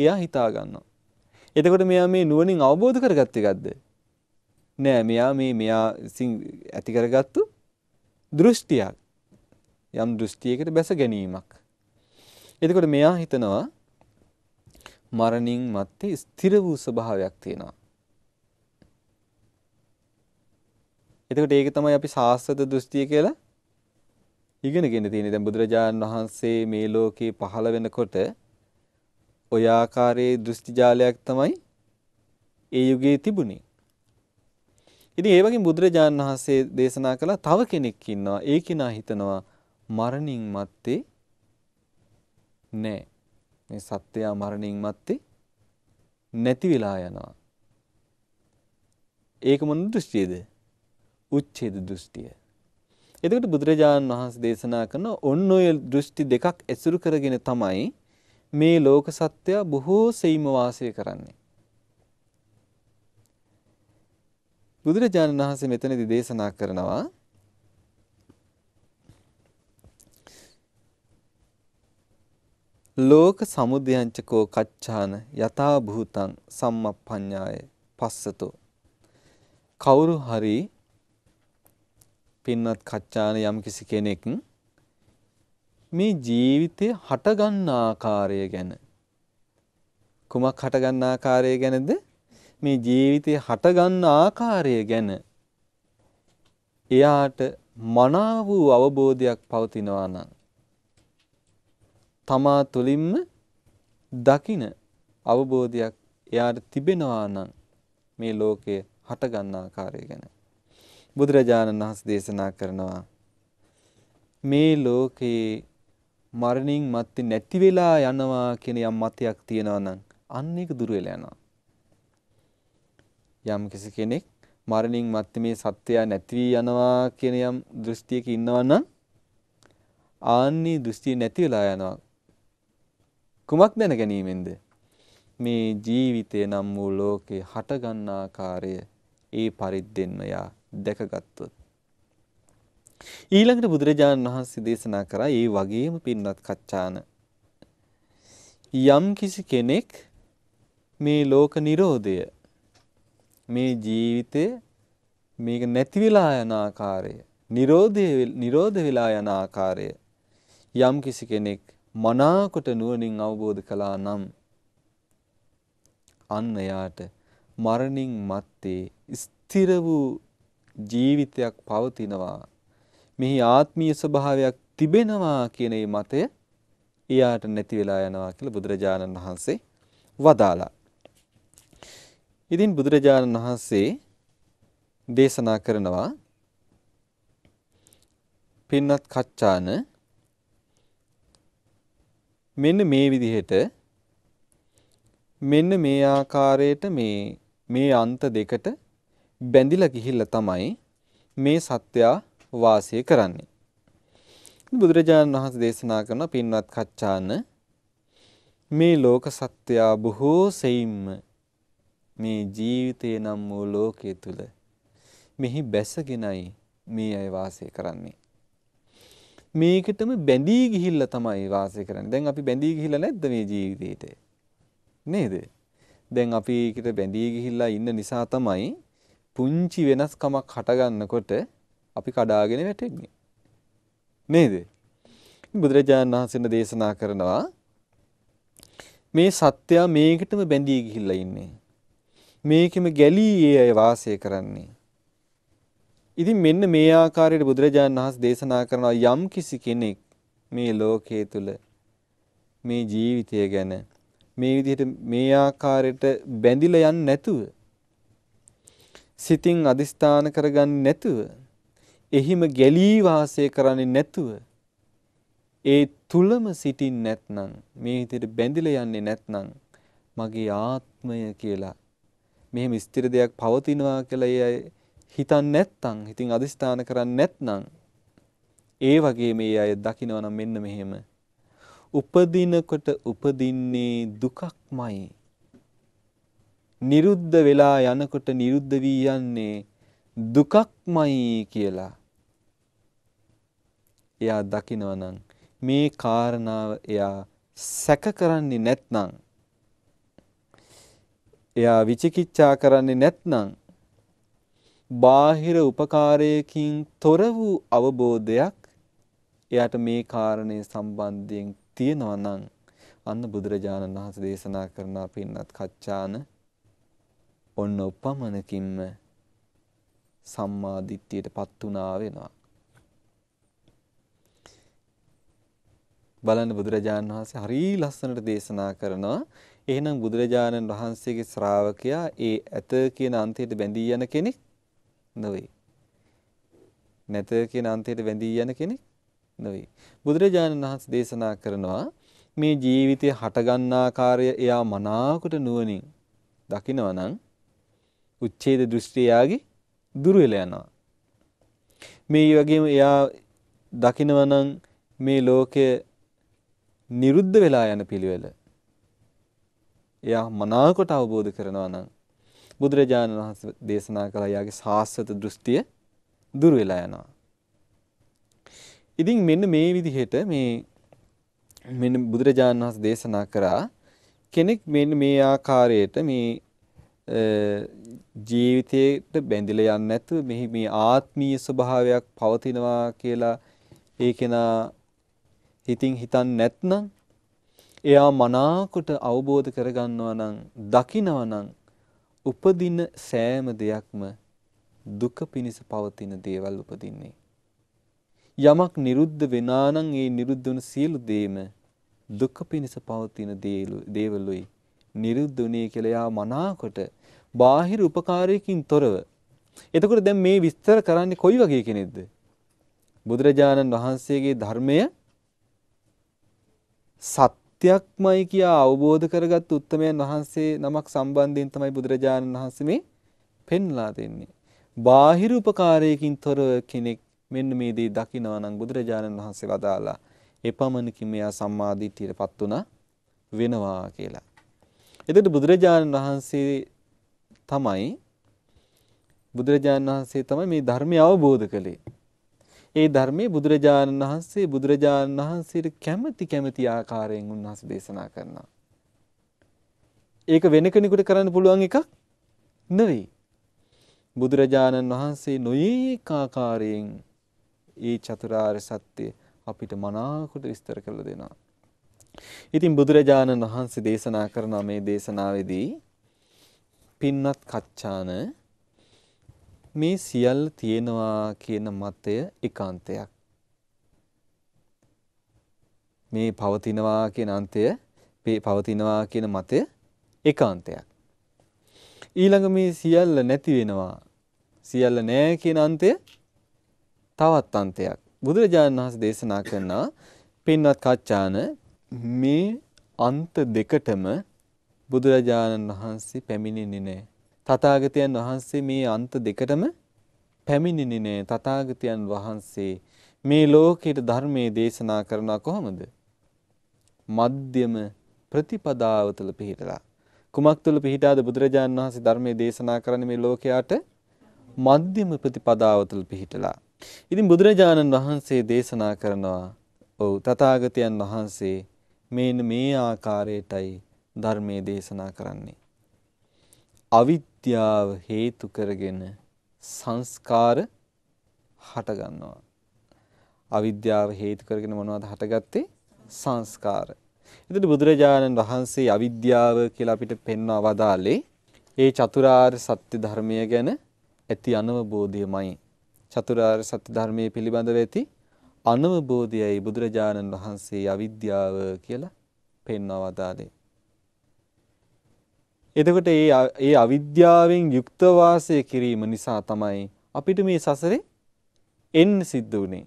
එයා හිතා ගන්නවා. එතකොට මෙයා මේ නුවණින් අවබෝධ කරගත්ත එකක්ද? නෑ මෙයා මේ මෙයා විසින් ඇති කරගත්තු දෘෂ්ටියක්. යම් දෘෂ්ටියකට බැස ගැනීමක්. එතකොට මෙයා හිතනවා මරණින් මත්තේ ස්ථිර වූ ස්වභාවයක් තියෙනවා. එතකොට ඒක තමයි අපි සාස්වත දෘෂ්ටිය කියලා ඉගෙනගෙන තියෙන. දැන් බුදුරජාණන් වහන්සේ මේ ලෝකේ පහළ වෙනකොට ඔය ආකාරයේ දෘෂ්ටි ජාලයක් තමයි ඒ යුගයේ තිබුණේ. ඉතින් ඒ වගේ බුදුරජාණන් වහන්සේ දේශනා කළා තව කෙනෙක් ඉන්නවා. ඒ කෙනා හිතනවා මරණින් මත්තේ නෑ. මේ සත්‍යය මරණින් මත්තේ නැති වෙලා යනවා. ඒක මොන දෘෂ්ටියද? උච්ඡේද දෘෂ්ටිය. එතකොට බුදුරජාණන් වහන්සේ දේශනා කරන ඔන්න ඔය දෘෂ්ටි දෙකක් ඇසුරු කරගෙන තමයි මේ ලෝක සත්‍යය බොහෝ සෙයිම වාසය කරන්නේ. බුදුරජාණන් වහන්සේ මෙතනදී දේශනා කරනවා ලෝක සමුදයංචකෝ කච්චාන යථා භූතං සම්මප්පඤ්ඤාය පස්සතෝ කවුරු හරි පින්වත් කච්චාන යම්කිසි කෙනෙක් මේ ජීවිතේ හටගන්න ආකාරය ගැන කුමක් හටගන්න ආකාරය ගැනද මේ ජීවිතේ හටගන්න ආකාරය ගැන එයාට මනාව වූ අවබෝධයක් පවතිනවා නම් තමා තුළින්ම දකින අවබෝධයක් එයාට තිබෙනවා නම් මේ ලෝකය හටගන්න ආකාරය ගැන බුදුරජාණන් වහන්සේ දේශනා කරනවා මේ ලෝකේ මරණින් මත්තේ නැති වෙලා යනවා කියන යම් මතයක් තියෙනවා නම් අන්න ඒක දුර වෙලා යනවා. යම් කෙනෙක් මරණින් මත්තේ මේ සත්‍යය නැති වී යනවා කියන යම් දෘෂ්ටියක ඉන්නවා නම් ආන්නේ දෘෂ්ටිය නැති වෙලා යනවා. කුමක් දැන ගැනීමෙන්ද? මේ ජීවිතය නම් වූ ලෝකේ හටගන්නා ආකාරය ඒ පරිද්දෙන්ම යා දැකගත්තොත්. ඊළඟට බුදුරජාණන් වහන්සේ දේශනා කරා ඒ වගේම පින්වත් කච්චාන. යම් කිසි කෙනෙක් මේ ලෝක නිරෝධය මේ ජීවිතය මේක නැති වෙලා යන ආකාරය නිරෝධය නිරෝධ වෙලා යන ආකාරය යම් කිසි කෙනෙක් මනාකොට නුවණින් අවබෝධ කළා නම් අන්න එයාට මරණින් මත්තේ ස්ථිර වූ ජීවිතයක් පවතිනවා. මෙහි ආත්මීය ස්වභාවයක් තිබෙනවා කියන මතය එයාට නැති වෙලා යනවා කියලා බුදුරජාණන් වහන්සේ වදාලා. ඉතින් බුදුරජාණන් වහන්සේ දේශනා කරනවා පින්නත් කච්චාන මෙන්න මේ විදිහට මෙන්න මේ ආකාරයට මේ මේ අන්ත දෙකට බැඳිලා ගිහිල්ලා තමයි මේ සත්‍යා වාසය කරන්නේ. බුදුරජාණන් වහන්සේ දේශනා කරන පින්වත් කච්චාන මේ ලෝක සත්‍යා බොහෝ සෙයින්ම මේ ජීවිතේ නම් වූ ලෝකයේ තුල මෙහි බැසගෙනයි මේ අය වාසය කරන්නේ. මේකටම බැඳී ගිහිල්ලා තමයි වාසය කරන්නේ. දැන් අපි බැඳී ගිහිල්ලා නැද්ද මේ ජීවිතේට? නේද? දැන් අපි ඒකට බැඳී ගිහිල්ලා ඉන්න නිසා තමයි පුංචි වෙනස්කමක් හටගන්නකොට අපි කඩාගෙන වැටෙන්නේ. නේද? බුදුරජාණන් වහන්සේ දේශනා කරනවා මේ සත්‍යය මේකටම බැඳී ගිහිල්ලා ඉන්නේ. මේකෙම ගැලී අය වාසය කරන්නේ. ඉතින් මෙන්න මේ ආකාරයට බුදුරජාණන් වහන්සේ දේශනා කරන යම් කිසි කෙනෙක් මේ ලෝකයේ තුල මේ ජීවිතය ගැන මේ විදිහට මේ ආකාරයට බැඳිලා යන්නේ නැතුව සිතින් අදිස්ථාන කරගන්නේ නැතුව එහිම ගැලී වාසය කරන්නේ නැතුව ඒ තුලම සිටින් නැත්නම් මේ හිතේ බැඳිලා යන්නේ නැත්නම් මගේ ආත්මය කියලා මෙහෙම ස්ථිර දෙයක් පවතිනවා කියලා ඒ හිතන්නේ නැත්නම් හිතින් අදිස්ථාන කරන්නේ නැත්නම් ඒ වගේ මේ අය දකිනවා නම් මෙන්න මෙහෙම උපදිනකොට උපදින්නේ දුකක්මයි නිරුද්ධ වෙලා යනකොට නිරුද්ධ වී යන්නේ දුකක්මයි කියලා. එයා දකිනවා නම් මේ කාරණාව එයා සැක කරන්නේ නැත්නම් එයා විචිකිච්ඡා කරන්නේ නැත්නම් බාහිර උපකාරයකින් තොර වූ අවබෝධයක් එයාට මේ කාරණේ සම්බන්ධයෙන් තියෙනවා නම් අන්න බුදුරජාණන් වහන්සේ දේශනා කරන පින්නත් කච්චාන ඔන්න උපමනකින්ම සම්මා දිට්ඨියටපත් උනා වෙනවා. බලන්න බුදුරජාණන් වහන්සේ හරි ලස්සනට දේශනා කරනවා. එහෙනම් බුදුරජාණන් වහන්සේගේ ශ්‍රාවකයා ඒ ඇත කියන අන්තයට බැඳී යන කෙනෙක් නෙවෙයි. නැත කියන අන්තයට බැඳී යන කෙනෙක් නෙවෙයි. බුදුරජාණන් වහන්සේ දේශනා කරනවා මේ ජීවිතය හටගන්නා ආකාරය එයා මනාකොට නුවණින් දකිනවා නම් උච්ඡේද දෘෂ්ටිය යාගේ දුර වෙලා යනවා. මේ වගේම එයා දකිනවා නම් මේ ලෝකය නිරුද්ධ වෙලා යන පිළිවෙල. එයා මනාකොට අවබෝධ කරනවා නම් බුදුරජාණන් වහන්සේ දේශනා කළ යාගේ සාස්වත දෘෂ්ටිය දුර වෙලා යනවා. ඉතින් මෙන්න මේ විදිහට මේ මෙන්න බුදුරජාණන් වහන්සේ දේශනා කරා කෙනෙක් මෙන්න මේ ආකාරයට මේ ජීවිතයට බැඳිලා යන්නේ නැතුව මෙහි මේ ආත්මීය ස්වභාවයක් පවතිනවා කියලා ඒ කෙනා හිතින් හිතන්නේ නැත්නම් එයා මනාකොට අවබෝධ කරගන්නවා නම් දකිනවා නම් උපදින සෑම දෙයක්ම දුක පිණිස පවතින දේවල් උපදින්නේ යමක් නිරුද්ධ වෙනා නම් ඒ නිරුද්ධ වන සියලු දේම දුක පිණිස පවතින දේවලුයි නිරුද්ධුනේ කියලා යා මනාකොට බාහිර උපකාරයකින් තොරව එතකොට දැන් මේ විස්තර කරන්නේ කොයි වගේ කෙනෙක්ද බුදුරජාණන් වහන්සේගේ ධර්මය සත්‍යක්මයි කියා අවබෝධ කරගත් උත්තමයන් වහන්සේ නමක් සම්බන්ධයෙන් තමයි බුදුරජාණන් වහන්සේ මේ පෙන්ලා දෙන්නේ බාහිර උපකාරයකින් තොරව කෙනෙක් මෙන්න මේ දේ දකිනවා නම් බුදුරජාණන් වහන්සේ වදාලා එපමණකින් මෙයා සම්මාදිට්ඨියටපත් උනා වෙනවා කියලා එතකොට බුදුරජාණන් වහන්සේ තමයි බුදුරජාණන් වහන්සේ තමයි මේ ධර්මය අවබෝධ කළේ. ඒ ධර්මයේ බුදුරජාණන් වහන්සේ බුදුරජාණන් වහන්සේට කැමැති කැමැති ආකාරයෙන් උන්වහන්සේ දේශනා කරනවා. ඒක වෙන කෙනෙකුට කරන්න පුළුවන් එකක් නෙවෙයි. බුදුරජාණන් වහන්සේ නොයේක ආකාරයෙන් ඒ චතුරාර්ය සත්‍ය අපිට මනාකොට විස්තර කරලා දෙනවා. ඉතින් බුදුරජාණන් වහන්සේ දේශනා කරන මේ දේශනාවේදී පින්වත් කච්චාන මේ සියල්ල තියෙනවා කියන මතය එකාන්තයක්. මේ පවතිනවා කියන අන්තය පවතිනවා කියන මතය එකාන්තයක්. ඊළඟ මේ සියල්ල නැති වෙනවා. සියල්ල නෑ කියන අන්තය තවත් අන්තයක්. බුදුරජාණන් වහන්සේ දේශනා කරනවා පින්වත් කච්චාන මේ අන්ත දෙකටම බුදුරජාණන් වහන්සේ පැමිණෙන්නේ නැහැ. තථාගතයන් වහන්සේ මේ අන්ත දෙකටම පැමිණෙන්නේ නැහැ. තථාගතයන් වහන්සේ මේ ලෝකයට ධර්මයේ දේශනා කරනවා කොහොමද? මධ්‍යම ප්‍රතිපදාව තුළ පිහිටලා. කුමක් තුළ පිහිටාද බුදුරජාණන් වහන්සේ ධර්මයේ දේශනා කරන්නේ මේ ලෝකයට? මධ්‍යම ප්‍රතිපදාව තුළ පිහිටලා. ඉතින් බුදුරජාණන් වහන්සේ දේශනා කරනවා ඔව් තථාගතයන් වහන්සේ මේන මේ ආකාරයටයි ධර්මයේ දේශනා කරන්නේ. අවිද්‍යාව හේතු කරගෙන සංස්කාර හට ගන්නවා. අවිද්‍යාව හේතු කරගෙන මොනවද හටගත්තේ? සංස්කාර. එතකොට බුදුරජාණන් වහන්සේ අවිද්‍යාව කියලා අපිට පෙන්වව වදාලේ ඒ චතුරාර්ය සත්‍ය ධර්මය ගැන ඇති අනවබෝධයමයි. චතුරාර්ය සත්‍ය ධර්මයේ පිළිබඳව ඇති අනවබෝධයයි බුදුරජාණන් වහන්සේ අවිද්‍යාව කියලා පෙන්වවදාලේ. එතකොට ඒ ඒ අවිද්‍යාවෙන් යුක්ත වාසය කිරීම නිසා තමයි අපිට මේ සසරේ එන්න සිද්ධ වුනේ.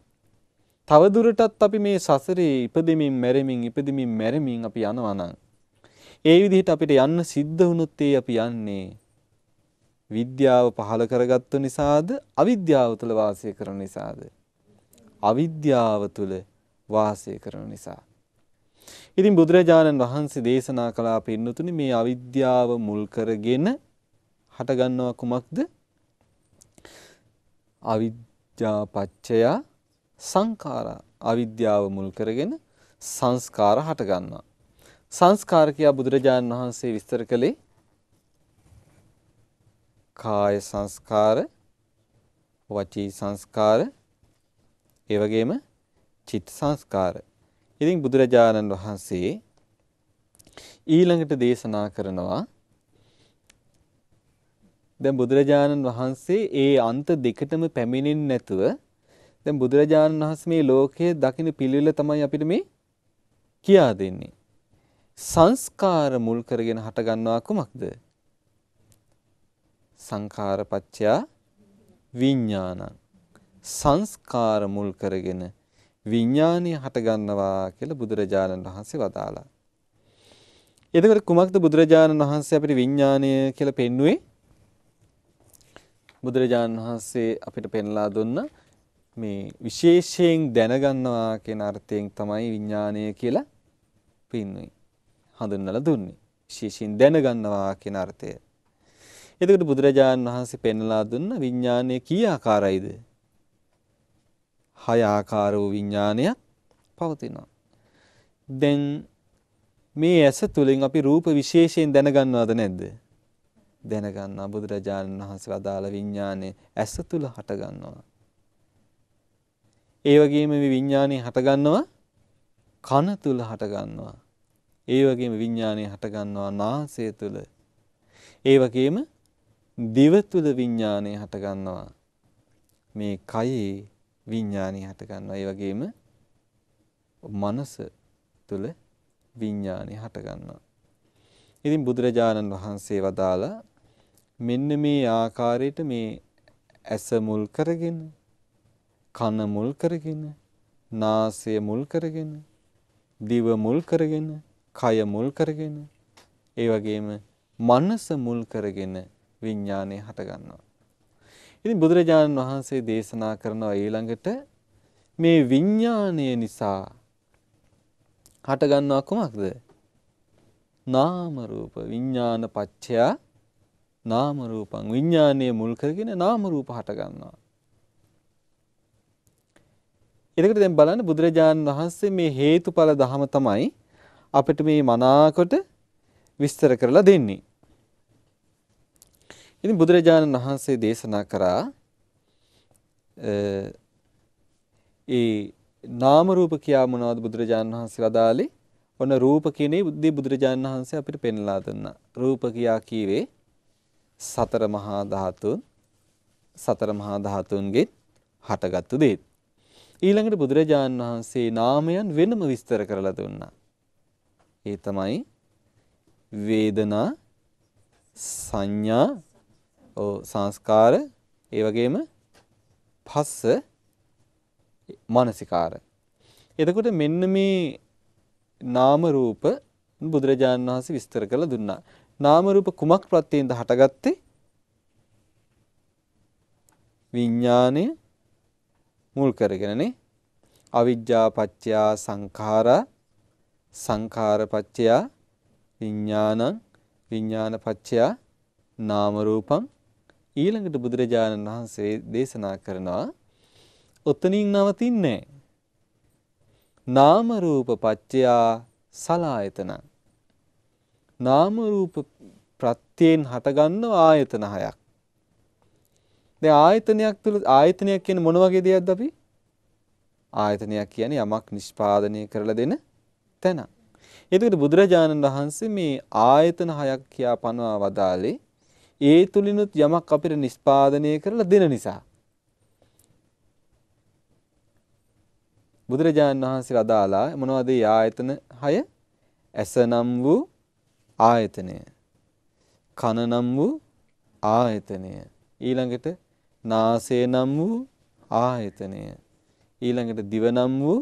තව දුරටත් අපි මේ සසරේ ඉපදෙමින් මැරෙමින් ඉපදෙමින් මැරෙමින් අපි යනවා නම් ඒ විදිහට අපිට යන්න සිද්ධ වුණොත් ඒ අපි යන්නේ විද්‍යාව පහළ කරගත්තු නිසාද අවිද්‍යාව තුළ වාසය කරන නිසාද අවිද්‍යාව තුල වාසය කරන නිසා. ඉතින් බුදුරජාණන් වහන්සේ දේශනා කළා පින්නතුනි මේ අවිද්‍යාව මුල් කරගෙන හටගන්නවා කුමක්ද? අවිද්‍යා පච්චය සංඛාරා. අවිද්‍යාව මුල් කරගෙන සංස්කාර හටගන්නවා. සංස්කාර කියා බුදුරජාණන් වහන්සේ විස්තර කළේ කාය සංස්කාර, වචී සංස්කාර, ඒ වගේම චිත්ත සංස්කාර. ඉතින් බුදුරජාණන් වහන්සේ ඊළඟට දේශනා කරනවා දැන් බුදුරජාණන් වහන්සේ ඒ අන්ත දෙකටම පැමිණෙන්නේ නැතුව දැන් බුදුරජාණන් වහන්සේ මේ ලෝකයේ දකින්න පිළිවෙල තමයි අපිට මේ කියා දෙන්නේ. සංස්කාර මුල් කරගෙන හට ගන්නවා කුමක්ද? සංඛාරපච්චය විඥානං. සංස්කාර මුල් කරගෙන විඥානය හටගන්නවා කියලා බුදුරජාණන් වහන්සේ වදාලා. එතකොට කුමක්ද බුදුරජාණන් වහන්සේ අපිට විඥානය කියලා පෙන්වුවේ? බුදුරජාණන් වහන්සේ අපිට පෙන්ලා දුන්න මේ විශේෂයෙන් දැනගන්නවා කියන අර්ථයෙන් තමයි විඥානය කියලා පෙන්වන්නේ. හඳුන්වලා දුන්නේ. විශේෂයෙන් දැනගන්නවා කියන අර්ථය. එතකොට බුදුරජාණන් වහන්සේ පෙන්ලා දුන්න විඥානය කී ආකාරයිද? හය ආකාර වූ විඥානයක් පවතිනවා. දැන් මේ ඇස තුලින් අපි රූප විශේෂයෙන් දැනගන්නවද නැද්ද? දැනගන්නා බුදුරජාණන් වහන්සේ අදාළ විඥානේ ඇස තුල හටගන්නවා. ඒ වගේම මේ විඥානේ හටගන්නවා කන තුල හටගන්නවා. ඒ වගේම විඥානේ හටගන්නවා නාසය තුල. ඒ වගේම දිව තුල විඥානේ හටගන්නවා. මේ කයේ විඥානය හට ගන්නවා. ඒ වගේම මනස තුල විඥානය හට ගන්නවා. ඉතින් බුදුරජාණන් වහන්සේ වදාලා මෙන්න මේ ආකාරයට මේ ඇස මුල් කරගෙන කන මුල් කරගෙන නාසය මුල් කරගෙන දිව මුල් කරගෙන කය මුල් කරගෙන ඒ වගේම මනස මුල් කරගෙන විඥානය හට ගන්නවා ඉතින් බුදුරජාණන් වහන්සේ දේශනා කරනවා ඊළඟට මේ විඥාණය නිසා හට ගන්නවා කොමක්ද? නාම රූප විඥාන පත්‍ය නාම රූපං විඥානයේ මුල් කරගෙන නාම රූප හට ගන්නවා. එතකොට දැන් බලන්න බුදුරජාණන් වහන්සේ මේ හේතුඵල ධහම තමයි අපිට මේ මනාකොට විස්තර කරලා දෙන්නේ. ඉතින් බුදුරජාණන් වහන්සේ දේශනා කරා ඒ නාම රූප කියා මොනවද බුදුරජාණන් වහන්සේ වදාලේ? ඔන්න රූප කියන්නේ බුද්ධි බුදුරජාණන් වහන්සේ අපිට පෙන්ලා දුන්නා. රූප කියා කීවේ සතර මහා ධාතුන් සතර මහා ධාතුන්ගෙන් හටගත්තු දේ. ඊළඟට බුදුරජාණන් වහන්සේ නාමයන් වෙනම විස්තර කරලා දුන්නා. ඒ තමයි වේදනා සංඥා ඔව් සංස්කාර ඒ වගේම පස්ස මානසිකාර. එතකොට මෙන්න මේ නාම රූප බුදුරජාණන් වහන්සේ විස්තර කරලා දුන්නා. නාම රූප කුමක් ප්‍රත්‍යයෙන්ද හටගත්තේ? විඥාණය මුල් කරගෙනනේ. අවිජ්ජා පත්‍යා සංඛාරා සංඛාර පත්‍යා විඥානං විඥාන පත්‍යා නාම රූපං ඊළඟට බුදුරජාණන් වහන්සේ දේශනා කරනවා ඔතනින් නවතින්නේ නාම රූප පත්‍යා සලායතන නාම රූප ප්‍රත්‍යයෙන් හටගන්න ආයතන හයක් දැන් ආයතනයක් තුල ආයතනයක් කියන්නේ මොන වගේ දෙයක්ද අපි ආයතනයක් කියන්නේ යමක් නිෂ්පාදනය කරලා දෙන තැන. එතකොට බුදුරජාණන් වහන්සේ මේ ආයතන හයක් කියා පනවා වදාලේ ඒ තුලිනුත් යමක් අපිට නිස්පාදනය කරලා දෙන නිසා. බුදුරජාණන් වහන්සේ වදාලා මොනවද ඒ ආයතන 6? ඇස නම් වූ ආයතනය. කන නම් වූ ආයතනය. ඊළඟට නාසය නම් වූ ආයතනය. ඊළඟට දිව නම් වූ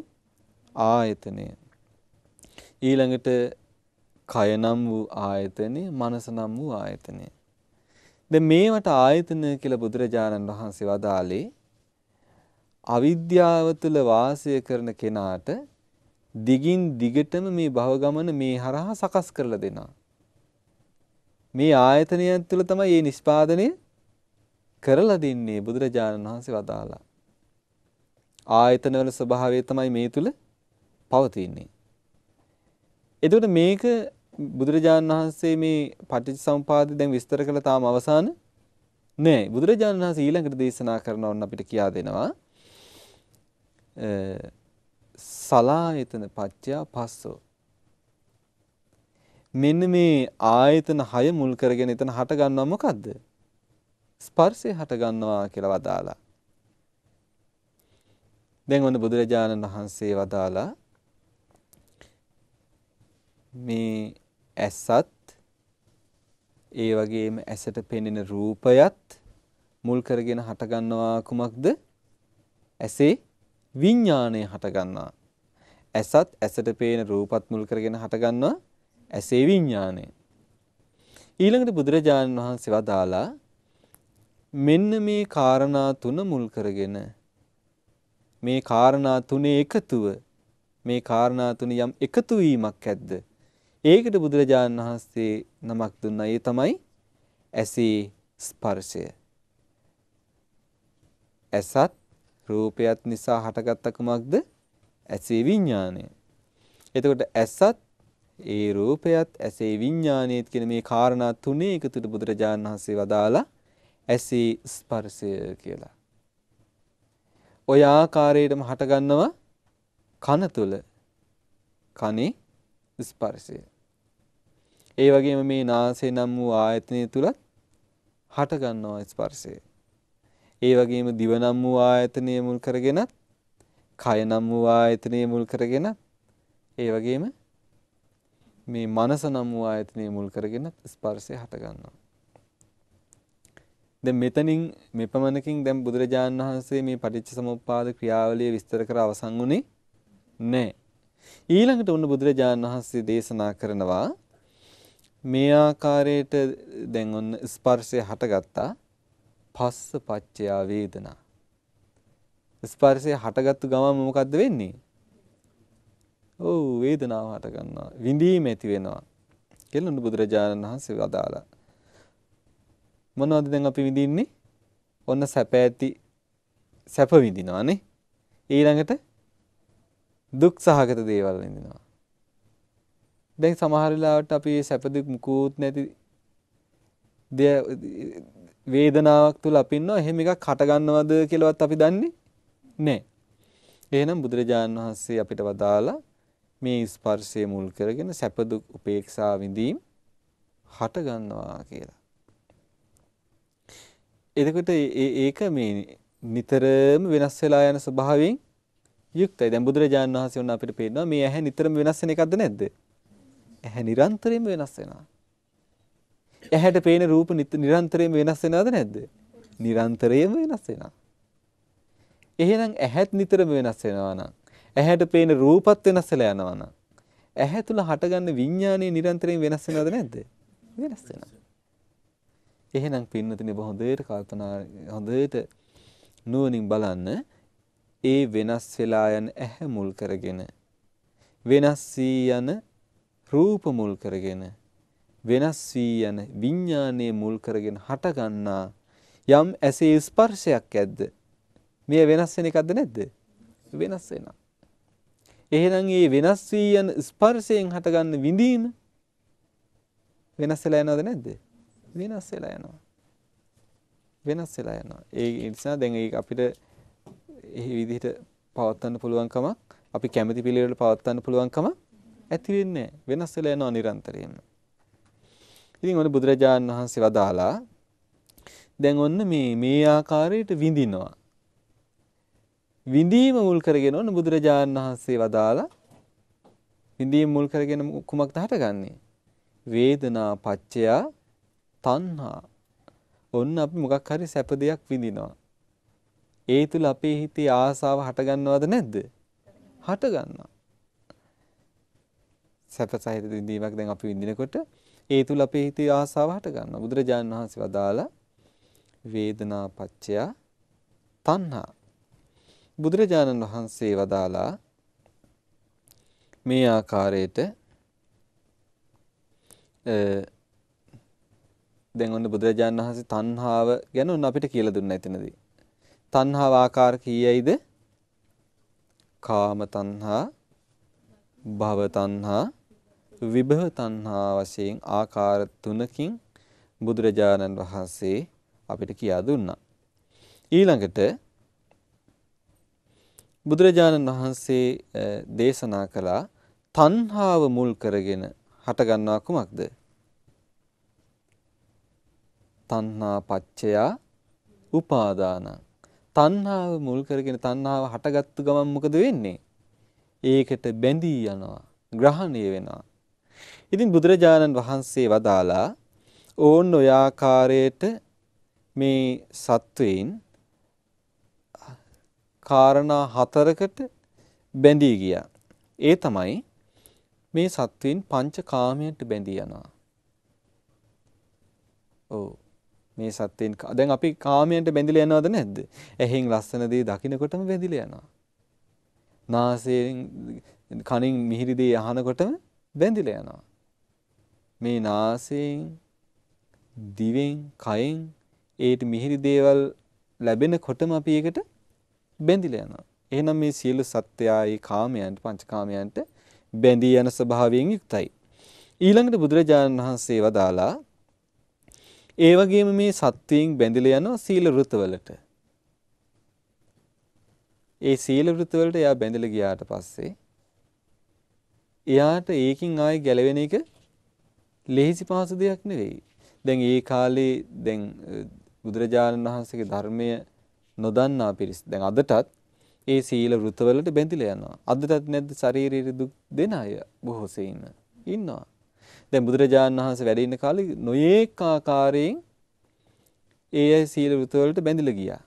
ආයතනය. ඊළඟට කය නම් වූ ආයතනය, මනස නම් වූ ආයතනය. දැන් මේවට ආයතන කියලා බුදුරජාණන් වහන්සේ වදාලේ අවිද්‍යාව තුළ වාසය කරන කෙනාට දිගින් දිගටම මේ භව ගමන මේ හරහා සකස් කරලා දෙනවා. මේ ආයතනයන් තුළ තමයි මේ නිස්පාදනය කරලා දෙන්නේ බුදුරජාණන් වහන්සේ වදාලා. ආයතනවල ස්වභාවය තමයි මේ තුල පවතින්නේ. එතකොට මේක බුදුරජාණන් වහන්සේ මේ පටිච්චසමුපාදය දැන් විස්තර කළ තාම අවසාන නෑ. බුදුරජාණන් වහන්සේ ඊළඟට දේශනා කරනවා නම් අපිට කියා දෙනවා. සලායතන පත්‍යා පස්සෝ. මෙන්න මේ ආයතන 6 මුල් කරගෙන එතන හට ගන්නවා මොකද්ද? ස්පර්ශය හට ගන්නවා කියලා වදාලා. දැන් ඔන්න බුදුරජාණන් වහන්සේ වදාලා මේ ඇසත් ඒ වගේම ඇසට පෙනෙන රූපයත් මුල් කරගෙන හටගන්නවා කුමක්ද? ඇසේ විඥාණය හටගන්නවා. ඇසත් ඇසට පේන රූපත් මුල් කරගෙන හටගන්නවා ඇසේ විඥාණය. ඊළඟට බුදුරජාණන් වහන්සේ වදාලා මෙන්න මේ காரணා තුන මුල් කරගෙන මේ காரணා තුනේ එකතුව මේ කාරණා තුන යම් එකතු වීමක් ඇද්ද ඒකට බුදුරජාණන් වහන්සේ නමක් දුන්නා. ඒ තමයි ඇසේ ස්පර්ශය. ඇසත් රූපයත් නිසා හටගත්ත කුමක්ද? ඇසේ විඥානය. එතකොට ඇසත් ඒ රූපයත් ඇසේ විඥානයත් කියන මේ කාරණා තුනේ එකතුට බුදුරජාණන් වහන්සේ වදාලා ඇසේ ස්පර්ශය කියලා. ඔය ආකාරයටම හටගන්නවා කන තුල. කනේ ස්පර්ශය. ඒ වගේම මේ නාසය නම් වූ ආයතනය තුලත් හට ගන්නවා ස්පර්ශය. ඒ වගේම දිව නම් වූ ආයතනය මුල් කරගෙනත් කය නම් වූ ආයතනය මුල් කරගෙන ඒ වගේම මේ මනස නම් වූ ආයතනය මුල් කරගෙන ස්පර්ශය හට ගන්නවා. දැන් මෙතනින් මෙපමණකින් දැන් බුදුරජාණන් වහන්සේ මේ පටිච්ච සමුප්පාද ක්‍රියාවලිය විස්තර කර අවසන් වුණේ නැහැ. ඊළඟට උන්න බුදුරජාණන් වහන්සේ දේශනා කරනවා මේ ආකාරයට දැන් ඔන්න ස්පර්ශය හටගත්තා. පස්ස පච්චයා වේදනා. ස්පර්ශය හටගත්තු ගමන් මොකද්ද වෙන්නේ? ඔව් වේදනාව හට ගන්නවා. විඳීම ඇති වෙනවා. කියලා බුදුරජාණන් වහන්සේ වදාලා. මොනවද දැන් අපි විඳින්නේ? ඔන්න සැප ඇති සැප විඳිනවානේ. ඊළඟට දුක් සහගත දේවල් විඳිනවා. දැන් සමහර වෙලාවට අපි මේ සැපදුක් මුකුත් නැති දෙය වේදනාවක් තුල අපි ඉන්නවා එහෙම එකක් හට ගන්නවද කියලාවත් අපි දන්නේ නැහැ. එහෙනම් බුදුරජාණන් වහන්සේ අපිට වදාලා මේ ස්පර්ශය මුල් කරගෙන සැප දුක් උපේක්ෂා විඳීම් හට ගන්නවා කියලා. එතකොට ඒක මේ නිතරම වෙනස් වෙලා යන ස්වභාවයෙන් යුක්තයි. දැන් බුදුරජාණන් වහන්සේ උන් අපිට පේනවා මේ ඇහැ නිතරම වෙනස් වෙන එකක්ද නැද්ද? ඇහැ නිරන්තරයෙන්ම වෙනස් වෙනවා. ඇහැට පේන රූප නිරන්තරයෙන්ම වෙනස් වෙනවද නැද්ද? නිරන්තරයෙන්ම වෙනස් වෙනවා. එහෙනම් ඇහත් නිතරම වෙනස් වෙනවා නම් ඇහැට පේන රූපත් වෙනස් වෙලා යනවා නම් ඇහැ තුල හටගන්න විඥානයේ නිරන්තරයෙන් වෙනස් වෙනවද නැද්ද? වෙනස් වෙනවා. එහෙනම් පින්නතනේ ඔබ හොඳට කල්පනා හොඳට නුවණින් බලන්න ඒ වෙනස් වෙලා යන ඇහැ මුල් කරගෙන වෙනස් වී යන රූප මුල් කරගෙන වෙනස් වී යන විඥානයේ මුල් කරගෙන හටගන්නා යම් ඇසේ ස්පර්ශයක් ඇද්ද? මේ වෙනස් වෙන එකක්ද නැද්ද? වෙනස් වෙනවා. එහෙනම් මේ වෙනස් වී යන ස්පර්ශයෙන් හටගන්න විඳීම වෙනස් වෙලා යනවද නැද්ද? වෙනස් වෙලා යනවා. වෙනස් වෙලා යනවා. ඒ නිසා දැන් ඒක අපිට ඒ විදිහට පවත්වන්න පුළුවන් කමක් අපි කැමැති පිළිවෙලට පවත්වන්න පුළුවන් කමක් ඇති වෙන්නේ වෙනස් වෙලා යනවා නිරන්තරයෙන්ම. ඉතින් ඔන්න බුදුරජාණන් වහන්සේ වදාලා දැන් ඔන්න මේ මේ ආකාරයට විඳිනවා. විඳීම මුල් කරගෙන ඔන්න බුදුරජාණන් වහන්සේ වදාලා විඳීම මුල් කරගෙන කුමක්ද හටගන්නේ? වේදනා පච්චය තණ්හා. ඔන්න අපි මොකක් හරි සැප දෙයක් විඳිනවා. ඒ තුල අපේ හිතේ ආසාව හටගන්නවද නැද්ද? හටගන්නවා. සැපසහිත දිදීමක් දැන් අපි විඳිනකොට ඒ තුල අපේ හිතේ ආසාව හට ගන්නවා. බුදුරජාණන් වහන්සේ වදාලා වේදනා පච්චය තණ්හා. බුදුරජාණන් වහන්සේ වදාලා මේ ආකාරයට දැන් ඔන්න බුදුරජාණන් වහන්සේ තණ්හාව ගැන ඔන්න අපිට කියලා දුන්නා එතනදී. තණ්හාව ආකාර කීයයිද? කාම තණ්හා, භව තණ්හා, විභව තණ්හා වශයෙන් ආකාර තුනකින් බුදුරජාණන් වහන්සේ අපිට කියා දුන්නා. ඊළඟට බුදුරජාණන් වහන්සේ දේශනා කළා තණ්හාව මුල් කරගෙන හටගන්නා කුමක්ද? තණ්හා පච්චයා උපාදාන. තණ්හාව මුල් කරගෙන තණ්හාව හටගත්තු ගමන් මොකද වෙන්නේ? ඒකට බැඳී යනවා, ග්‍රහණය වෙනවා. ඉතින් බුදුරජාණන් වහන්සේ වදාලා ඕන් ඔය ආකාරයට මේ සත්වයින් කාරණා හතරකට බැඳී ගියා. ඒ තමයි මේ සත්වයින් පංචකාමයට බැඳී යනවා. ඔව්. මේ සත්වයින් දැන් අපි කාමයට බැඳිලා යනවද නැද්ද? ඇහෙන් ලස්සන දේ දකිනකොටම බැඳිලා යනවා. නාසයෙන් කනින් මිහිරි දේ අහනකොටම බැඳිලා යනවා. මේ නාසයෙන් දිවෙන් කයෙන් ඒට මිහිරි දේවල් ලැබෙනකොටම අපි ඒකට බැඳිලා යනවා. එහෙනම් මේ සියලු සත්‍යය ඒ කාමයන්ට පංචකාමයන්ට බැඳී යන ස්වභාවයෙන් යුක්තයි. ඊළඟට බුදුරජාණන් වහන්සේ වදාලා ඒ වගේම මේ සත්‍යයෙන් බැඳිලා යන සීල වෘතවලට. ඒ සීල වෘතවලට එයා බැඳිලා ගියාට පස්සේ එයාට ඒකින් ආයේ ගැලවෙන එක ලෙහිසි පහසු දෙයක් නෙවෙයි. දැන් ඒ කාලේ දැන් බුදුරජාණන් වහන්සේගේ ධර්මය නොදන්නා පිරිස් දැන් අදටත් ඒ සීල වෘතවලට බැඳිලා යනවා. අදටත් නැද්ද ශාරීරික දුක් දෙන අය බොහෝ සෙයින් ඉන්නවා. දැන් බුදුරජාණන් වහන්සේ වැඩ ඉන්න කාලේ නොයේක ආකාරයෙන් ඒ අය සීල වෘතවලට බැඳිලා ගියා.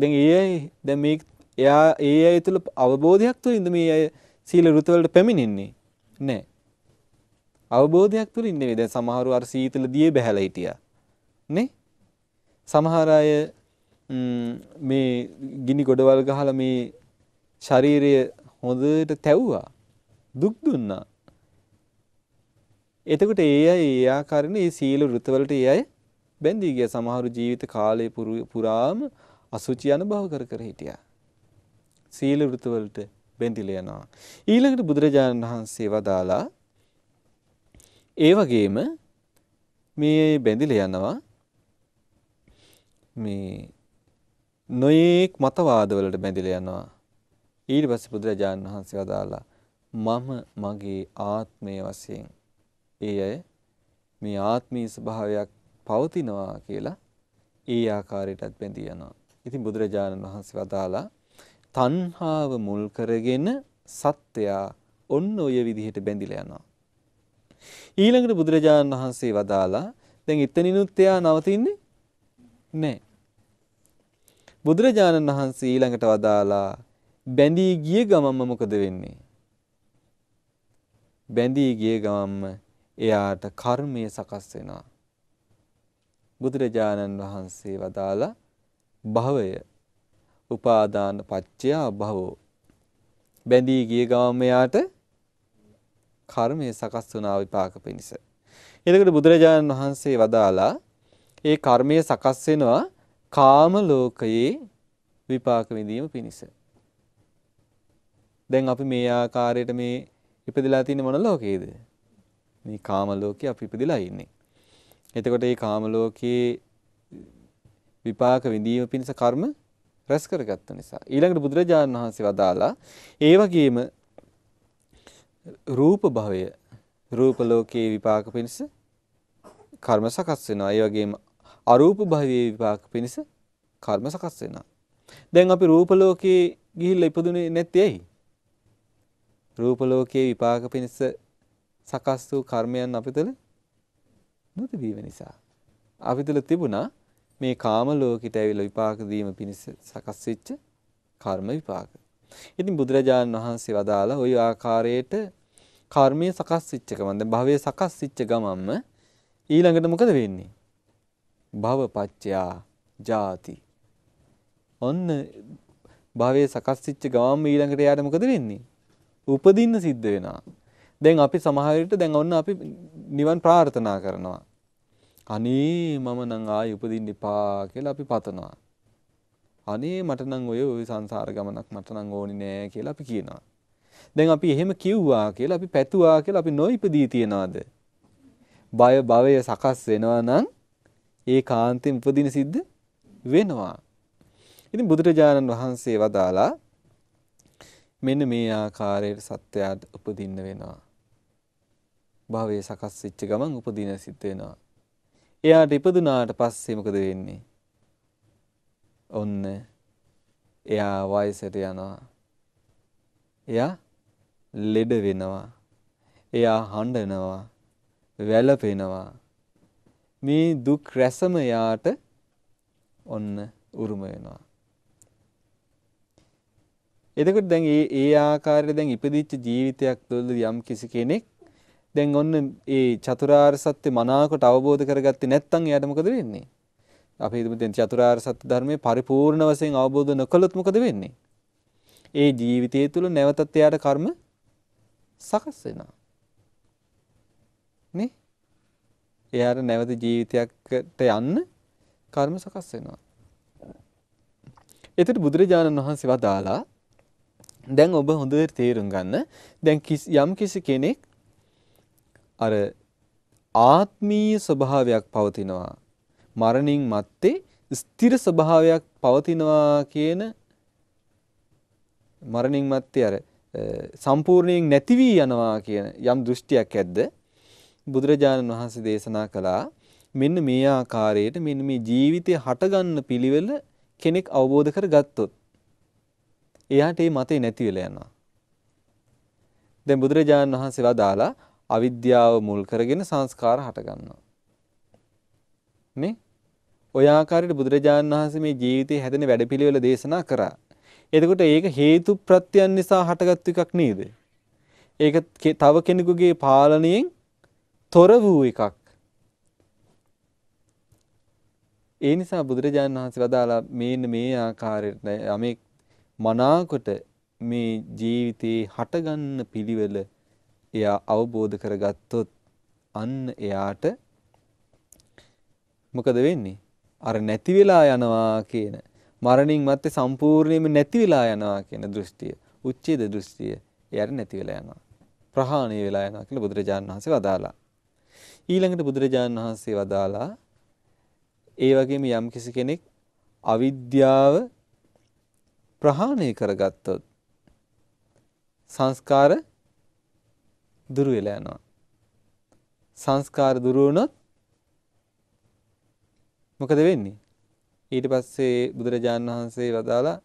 දැන් ඒ අය දැන් මේ එයා ඒ අය තුළ අවබෝධයක් තුළින්ද මේ අය සීල වෘතවලට පැමිණෙන්නේ නැහැ. අවබෝධයක් තුලින් නෙවෙයි. දැන් සමහරු අර සීතල දියේ බහැලා හිටියා. නේ? සමහර අය මේ ගිනි ගොඩවල් ගහලා මේ ශරීරය හොඳට තැවුවා. දුක් දුන්නා. එතකොට ඒ අය ඒ ආකාරයෙන් මේ සීල ඍතවලට ඒ අය බැඳී ගිය සමහරු ජීවිත කාලය පුරාම අසුචි අනුභව කර කර හිටියා. සීල ඍතවලට බැඳිලා යනවා. ඊළඟට බුදුරජාණන් වහන්සේ වදාලා ඒ වගේම මේ බැඳිල යනවා මේ නොයෙක් මතවාදවලට බැඳිල යනවා ඊට පස්සේ බුදුරජාණන් වහන්සේ වදාලා මම මගේ ආත්මය වශයෙන් ඒ අය මේ ආත්මීය ස්වභාවයක් පවතිනවා කියලා ඒ ආකාරයටත් බැඳී යනවා. ඉතින් බුදුරජාණන් වහන්සේ වදාලා තණ්හාව මුල් කරගෙන සත්‍යයා ඔන්න ඔය විදිහට බැඳිලා යනවා. ඊළඟට බුදුරජාණන් වහන්සේ වදාලා දැන් එතනිනුත් එයා නවතින්නේ නැහැ. බුදුරජාණන් වහන්සේ ඊළඟට වදාලා බැඳී ගිය ගමම්ම මොකද වෙන්නේ? බැඳී ගිය ගමම්ම එයාට කර්මය සකස් වෙනවා. බුදුරජාණන් වහන්සේ වදාලා භවය උපාදාන පච්චය භවෝ බැඳී ගිය ගමම්ම එයාට කර්මය සකස් වුණා විපාක පිණිස. එතකොට බුදුරජාණන් වහන්සේ වදාලා ඒ කර්මය සකස් වෙනවා කාම ලෝකයේ විපාක විඳීම පිණිස. දැන් අපි මේ ආකාරයට මේ ඉපදලා තියෙන මොන ලෝකයේද? මේ කාම ලෝකේ අපි ඉපදලා ඉන්නේ. එතකොට මේ කාම ලෝකයේ විපාක විඳීම පිණිස කර්ම රැස් කරගත්ත නිසා ඊළඟට බුදුරජාණන් වහන්සේ වදාලා ඒ වගේම රූප භවය රූප ලෝකයේ විපාක පිණිස කර්ම සකස් වෙනවා. ඒ වගේම අරූප භවයේ විපාක පිණිස කර්ම සකස් වෙනවා. දැන් අපි රූප ලෝකයේ ගිහිල්ලා ඉපදුනේ නැත්තේ ඇයි? රූප ලෝකයේ විපාක පිණිස සකස් වූ කර්මයන් අපිටල නොතිබීම නිසා අපිටල තිබුණා මේ කාම ලෝකයට ඇවිල්ලා විපාක දීම පිණිස සකස් වෙච්ච කර්ම විපාක. ඉතින් බුදුරජාණන් වහන්සේ වදාලා ওই ආකාරයට කර්මයේ සකස් වෙච්ච ගමන් දැන් භවයේ සකස් වෙච්ච ගමන්ම ඊළඟට මොකද වෙන්නේ? භවපච්චයා ජාති. ඔන්න භවයේ සකස් වෙච්ච ගමන්ම ඊළඟට යාට මොකද වෙන්නේ? උපදින්න සිද්ධ වෙනවා. දැන් අපි සමහර දැන් ඔන්න අපි නිවන් ප්‍රාර්ථනා කරනවා. අනේ මම නම් ආයි උපදින්න එපා කියලා අපි පතනවා. අනේ මට නම් ඔය ওই සංසාර ගමනක් මට නම් ඕනේ නෑ කියලා අපි කියනවා. දැන් අපි එහෙම කිව්වා කියලා අපි පැතුවා කියලා අපි නොඉපදී තියනවාද? බය භවය සකස් වෙනවා නම් ඒ කාන්තෙන් උපදින සිද්ධ වෙනවා. ඉතින් බුදුරජාණන් වහන්සේ වදාලා මෙන්න මේ ආකාරයට සත්‍යයට උපදින්න වෙනවා. භවයේ සකස් වෙච්ච ගමන් උපදින සිද්ධ වෙනවා. එයාට ඉපදුනාට පස්සේ මොකද වෙන්නේ? ඔන්න එයා වයසට යනවා. එයා ලෙඩ වෙනවා. එයා හඬනවා. වැළපෙනවා. මේ දුක් රැසම යාට ඔන්න උරුම වෙනවා. එතකොට දැන් ඒ ඒ ආකාරයට දැන් ඉපදිච්ච ජීවිතයක් තුළ යම් කිසි කෙනෙක් දැන් ඔන්න ඒ චතුරාර්ය සත්‍ය මනාවකට අවබෝධ කරගත්තේ නැත්නම් එයාට මොකද වෙන්නේ? අපි හිතමු දැන් චතුරාර්ය සත්‍ය ධර්මයේ පරිපූර්ණ වශයෙන් අවබෝධ නොකළොත් මොකද වෙන්නේ? ඒ ජීවිතය තුළ නැවතත් එයාට කර්ම සකස් වෙනවා. නේ? එයාට නැවත ජීවිතයකට යන්න කර්ම සකස් වෙනවා. එතකොට බුදුරජාණන් වහන්සේ වදාලා දැන් ඔබ හොඳට තේරුම් ගන්න. දැන් යම් කිසි කෙනෙක් අර ආත්මීය ස්වභාවයක් පවතිනවා මරණින් මත්තේ ස්ථිර ස්වභාවයක් පවතිනවා කියන මරණින් මත්තේ අර සම්පූර්ණයෙන් නැති වී යනවා කියන යම් දෘෂ්ටියක් ඇද්ද බුදුරජාණන් වහන්සේ දේශනා කළා මෙන්න මේ ආකාරයට මෙන්න මේ ජීවිතේ හටගන්න පිළිවෙල කෙනෙක් අවබෝධ කරගත්තොත් එයාට මේ මතේ නැති වෙලා යනවා දැන් බුදුරජාණන් වහන්සේ වදාලා අවිද්‍යාව මුල් කරගෙන සංස්කාර හටගන්නවා නේ ඔය ආකාරයට බුදුරජාණන් වහන්සේ මේ ජීවිතේ හැදෙන වැඩපිළිවෙල දේශනා කරා. එතකොට ඒක හේතු ප්‍රත්‍යයන් නිසා හටගත් එකක් නේද? ඒක තව කෙනෙකුගේ පාලනයෙන් තොර වූ එකක්. ඒ නිසා බුදුරජාණන් වහන්සේ වදාලා මේන්න මේ ආකාරයට යමෙක් මනාකොට මේ ජීවිතේ හටගන්න පිළිවෙල එයා අවබෝධ කරගත්තොත් අන්න එයාට මොකද වෙන්නේ? අර නැති වෙලා යනවා කියන මරණින් මත්තේ සම්පූර්ණයෙන්ම නැති වෙලා යනවා කියන දෘෂ්ටිය උච්ඡේද දෘෂ්ටිය එයාට නැති වෙලා යනවා ප්‍රහාණය වෙලා යනවා කියලා බුදුරජාණන් වහන්සේ වදාලා ඊළඟට බුදුරජාණන් වහන්සේ වදාලා ඒ වගේම යම්කිසි කෙනෙක් අවිද්‍යාව ප්‍රහාණය කරගත්තොත් සංස්කාර දුර වෙලා යනවා. සංස්කාර දුර වුණොත් මොකද වෙන්නේ? ඊට පස්සේ බුදුරජාන් වහන්සේ වදාලා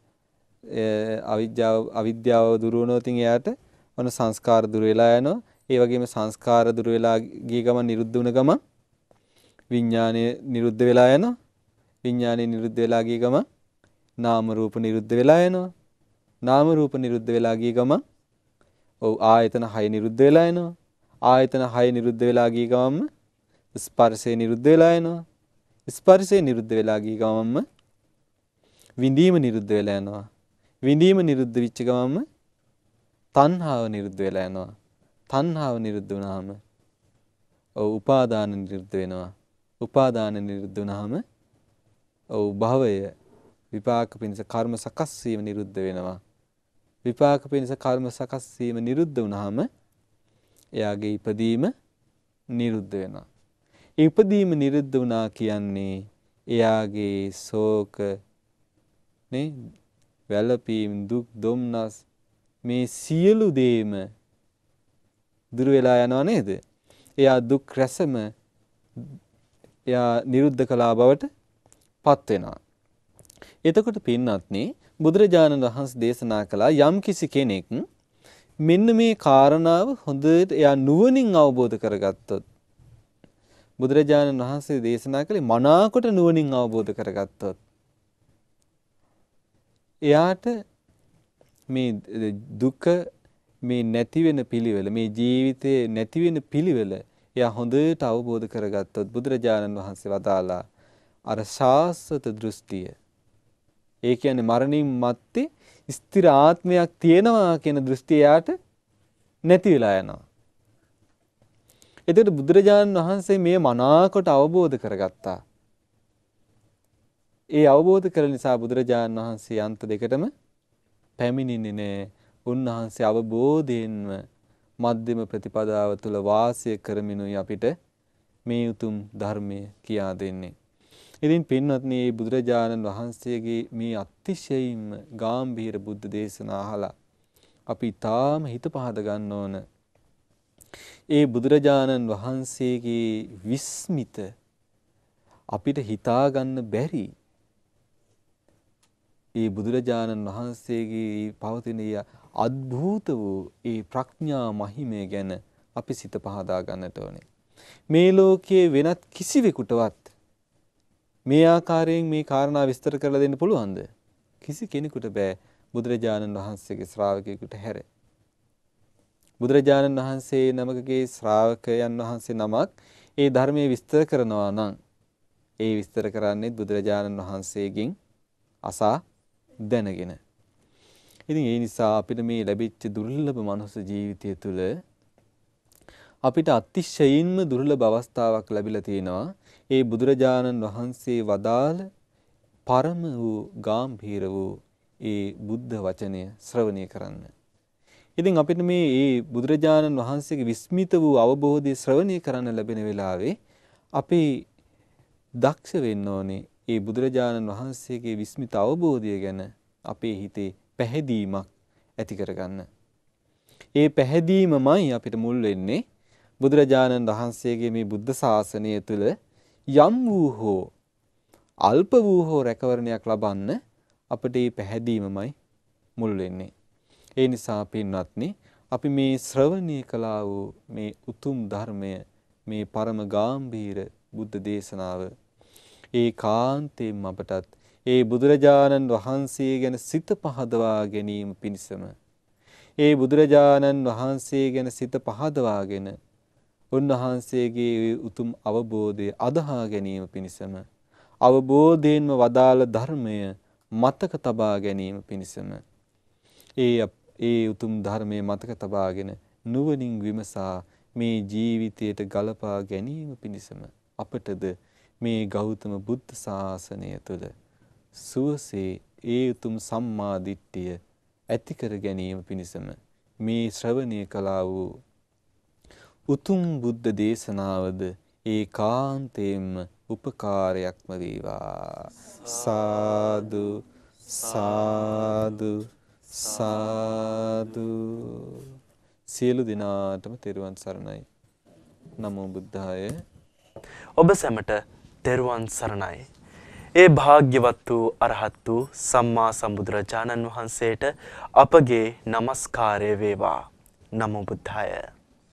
අවිද්‍යාව අවිද්‍යාව දුරවනෝ තින් එයාට ඔන්න සංස්කාර දුර වෙලා යනවා. ඒ වගේම සංස්කාර දුර වෙලා ගිය ගමන් නිරුද්ධ වුණ ගමන් විඥානය නිරුද්ධ වෙලා යනවා. විඥානය නිරුද්ධ වෙලා ගිය ගමන් නාම රූප නිරුද්ධ වෙලා යනවා. නාම රූප නිරුද්ධ වෙලා ගිය ගමන් ඔව් ආයතන 6 නිරුද්ධ වෙලා යනවා ආයතන 6 නිරුද්ධ වෙලා ගිය ගමන්ම ස්පර්ශය නිරුද්ධ වෙලා යනවා ස්පර්ශය නිරුද්ධ වෙලා ගිය ගමන්ම විඳීම නිරුද්ධ වෙලා යනවා. විඳීම නිරුද්ධ වෙච්ච ගමන්ම තණ්හාව නිරුද්ධ වෙලා යනවා. තණ්හාව නිරුද්ධ වුණාම ඔව් උපාදාන නිරුද්ධ වෙනවා. උපාදාන නිරුද්ධ වුණාම ඔව් භවය විපාක පිණිස කර්ම සකස් වීම නිරුද්ධ වෙනවා. විපාක පිණිස කර්ම සකස් වීම නිරුද්ධ වුණාම එයාගේ ඉපදීම නිරුද්ධ වෙනවා. ඉපදීම නිරුද්ධ වුණා කියන්නේ එයාගේ ශෝක නේ වැළපීම් දුක් දුම්නස් මේ සියලු දේම දුර වෙලා යනවා නේද? එයා දුක් රැසම එයා නිරුද්ධ කළා බවට පත් වෙනවා. එතකොට පින්වත්නි බුදුරජාණන් වහන්සේ දේශනා කළා යම් කිසි කෙනෙක් මෙන්න මේ කාරණාව හොඳට එයා නුවණින් අවබෝධ කරගත්තොත් බුදුරජාණන් වහන්සේ දේශනා කළේ මනාකොට නුවණින් අවබෝධ කරගත්තොත් එයාට මේ දුක මේ නැති වෙන පිළිවෙල මේ ජීවිතේ නැති වෙන පිළිවෙල එයා හොඳට අවබෝධ කරගත්තොත් බුදුරජාණන් වහන්සේ වදාලා අර ශාස්වත දෘෂ්ටිය ඒ කියන්නේ මරණින් මත්තේ ස්ථිර ආත්මයක් තියෙනවා කියන දෘෂ්ටිය යාට නැති වෙලා යනවා. එතකොට බුදුරජාණන් වහන්සේ මේ මනාකොට අවබෝධ කරගත්තා. ඒ අවබෝධ කර නිසා බුදුරජාණන් වහන්සේ අන්ත දෙකටම පැමිණින්නේ නෑ. උන්වහන්සේ අවබෝධයෙන්ම මධ්‍යම ප්‍රතිපදාව තුල වාසය කරමිනුයි අපිට මේ උතුම් ධර්මය කියා දෙන්නේ. ඉතින් පින්වත්නි මේ බුදුරජාණන් වහන්සේගේ මේ අතිශයින්ම ගාම්භීර බුද්ධ දේශනා අහලා අපි තාම හිත පහද ගන්න ඕන. ඒ බුදුරජාණන් වහන්සේගේ විස්මිත අපිට හිතා ගන්න බැරි ඒ බුදුරජාණන් වහන්සේගේ පවතින අද්භූත වූ ඒ ප්‍රඥා මහිමය ගැන අපි සිත පහදා ගන්නට ඕනේ. මේ ලෝකයේ වෙනත් කිසිවෙකුටවත් මේ ආකාරයෙන් මේ කාරණා විස්තර කරලා දෙන්න පුළුවන්ද? කිසි කෙනෙකුට බෑ බුදුරජාණන් වහන්සේගේ ශ්‍රාවකයෙකුට හැර. බුදුරජාණන් වහන්සේ නමකගේ ශ්‍රාවකයන් වහන්සේ නමක් ඒ ධර්මයේ විස්තර කරනවා නම් ඒ විස්තර කරන්නේ බුදුරජාණන් වහන්සේගෙන් අසා දැනගෙන. ඉතින් ඒ නිසා අපිට මේ ලැබිච්ච දුර්ලභ මනුස්ස ජීවිතය තුළ අපිට අතිශයින්ම දුර්ලභ අවස්ථාවක් ලැබිලා තියෙනවා. ඒ බුදුරජාණන් වහන්සේ වදාළ පරම වූ ගාම්භීර වූ ඒ බුද්ධ වචනය ශ්‍රවණය කරන්න. ඉතින් අපිට මේ මේ බුදුරජාණන් වහන්සේගේ විස්මිත වූ අවබෝධය ශ්‍රවණය කරන්න ලැබෙන වෙලාවේ අපි දක්ෂ වෙන්න ඕනේ මේ බුදුරජාණන් වහන්සේගේ විස්මිත අවබෝධය ගැන අපේ හිතේ පැහැදීමක් ඇති කරගන්න. ඒ පැහැදීමමයි අපිට මුල් වෙන්නේ බුදුරජාණන් වහන්සේගේ මේ බුද්ධ ශාසනය තුළ යම් වූ හෝ අල්ප වූ හෝ රැකවරණයක් ලබන්න අපට මේ පැහැදීමමයි මුල් වෙන්නේ. ඒ නිසා පින්වත්නි අපි මේ ශ්‍රවණය කළා වූ මේ උතුම් ධර්මය මේ පරම ගාම්භීර බුද්ධ දේශනාව ඒකාන්තයෙන්ම අපටත් ඒ බුදුරජාණන් වහන්සේ ගැන සිත පහදවා ගැනීම පිණිසම ඒ බුදුරජාණන් වහන්සේ ගැන සිත පහදවාගෙන උන්වහන්සේගේ උතුම් අවබෝධය අදහා ගැනීම පිණිසම අවබෝධයෙන්ම වදාළ ධර්මය මතක තබා ගැනීම පිණිසම ඒ ඒ උතුම් ධර්මයේ මතක තබාගෙන නුවණින් විමසා මේ ජීවිතයට ගලපා ගැනීම පිණිසම අපටද මේ ගෞතම බුද්ධ ශාසනය තුළ සුවසේ ඒ උතුම් සම්මා දිට්ඨිය ඇති කර ගැනීම පිණිසම මේ ශ්‍රවණය කළා වූ උතුම් බුද්ධ දේශනාවද ඒකාන්තයෙන්ම උපකාරයක්ම වේවා සාදු සාදු සාදු සියලු දිනාටම තෙරුවන් සරණයි නමෝ බුද්ධාය ඔබ සැමට තෙරුවන් සරණයි ඒ භාග්‍යවත් වූ අරහත් වූ සම්මා සම්බුදුරජාණන් වහන්සේට අපගේ নমස්කාරය වේවා නමෝ බුද්ධාය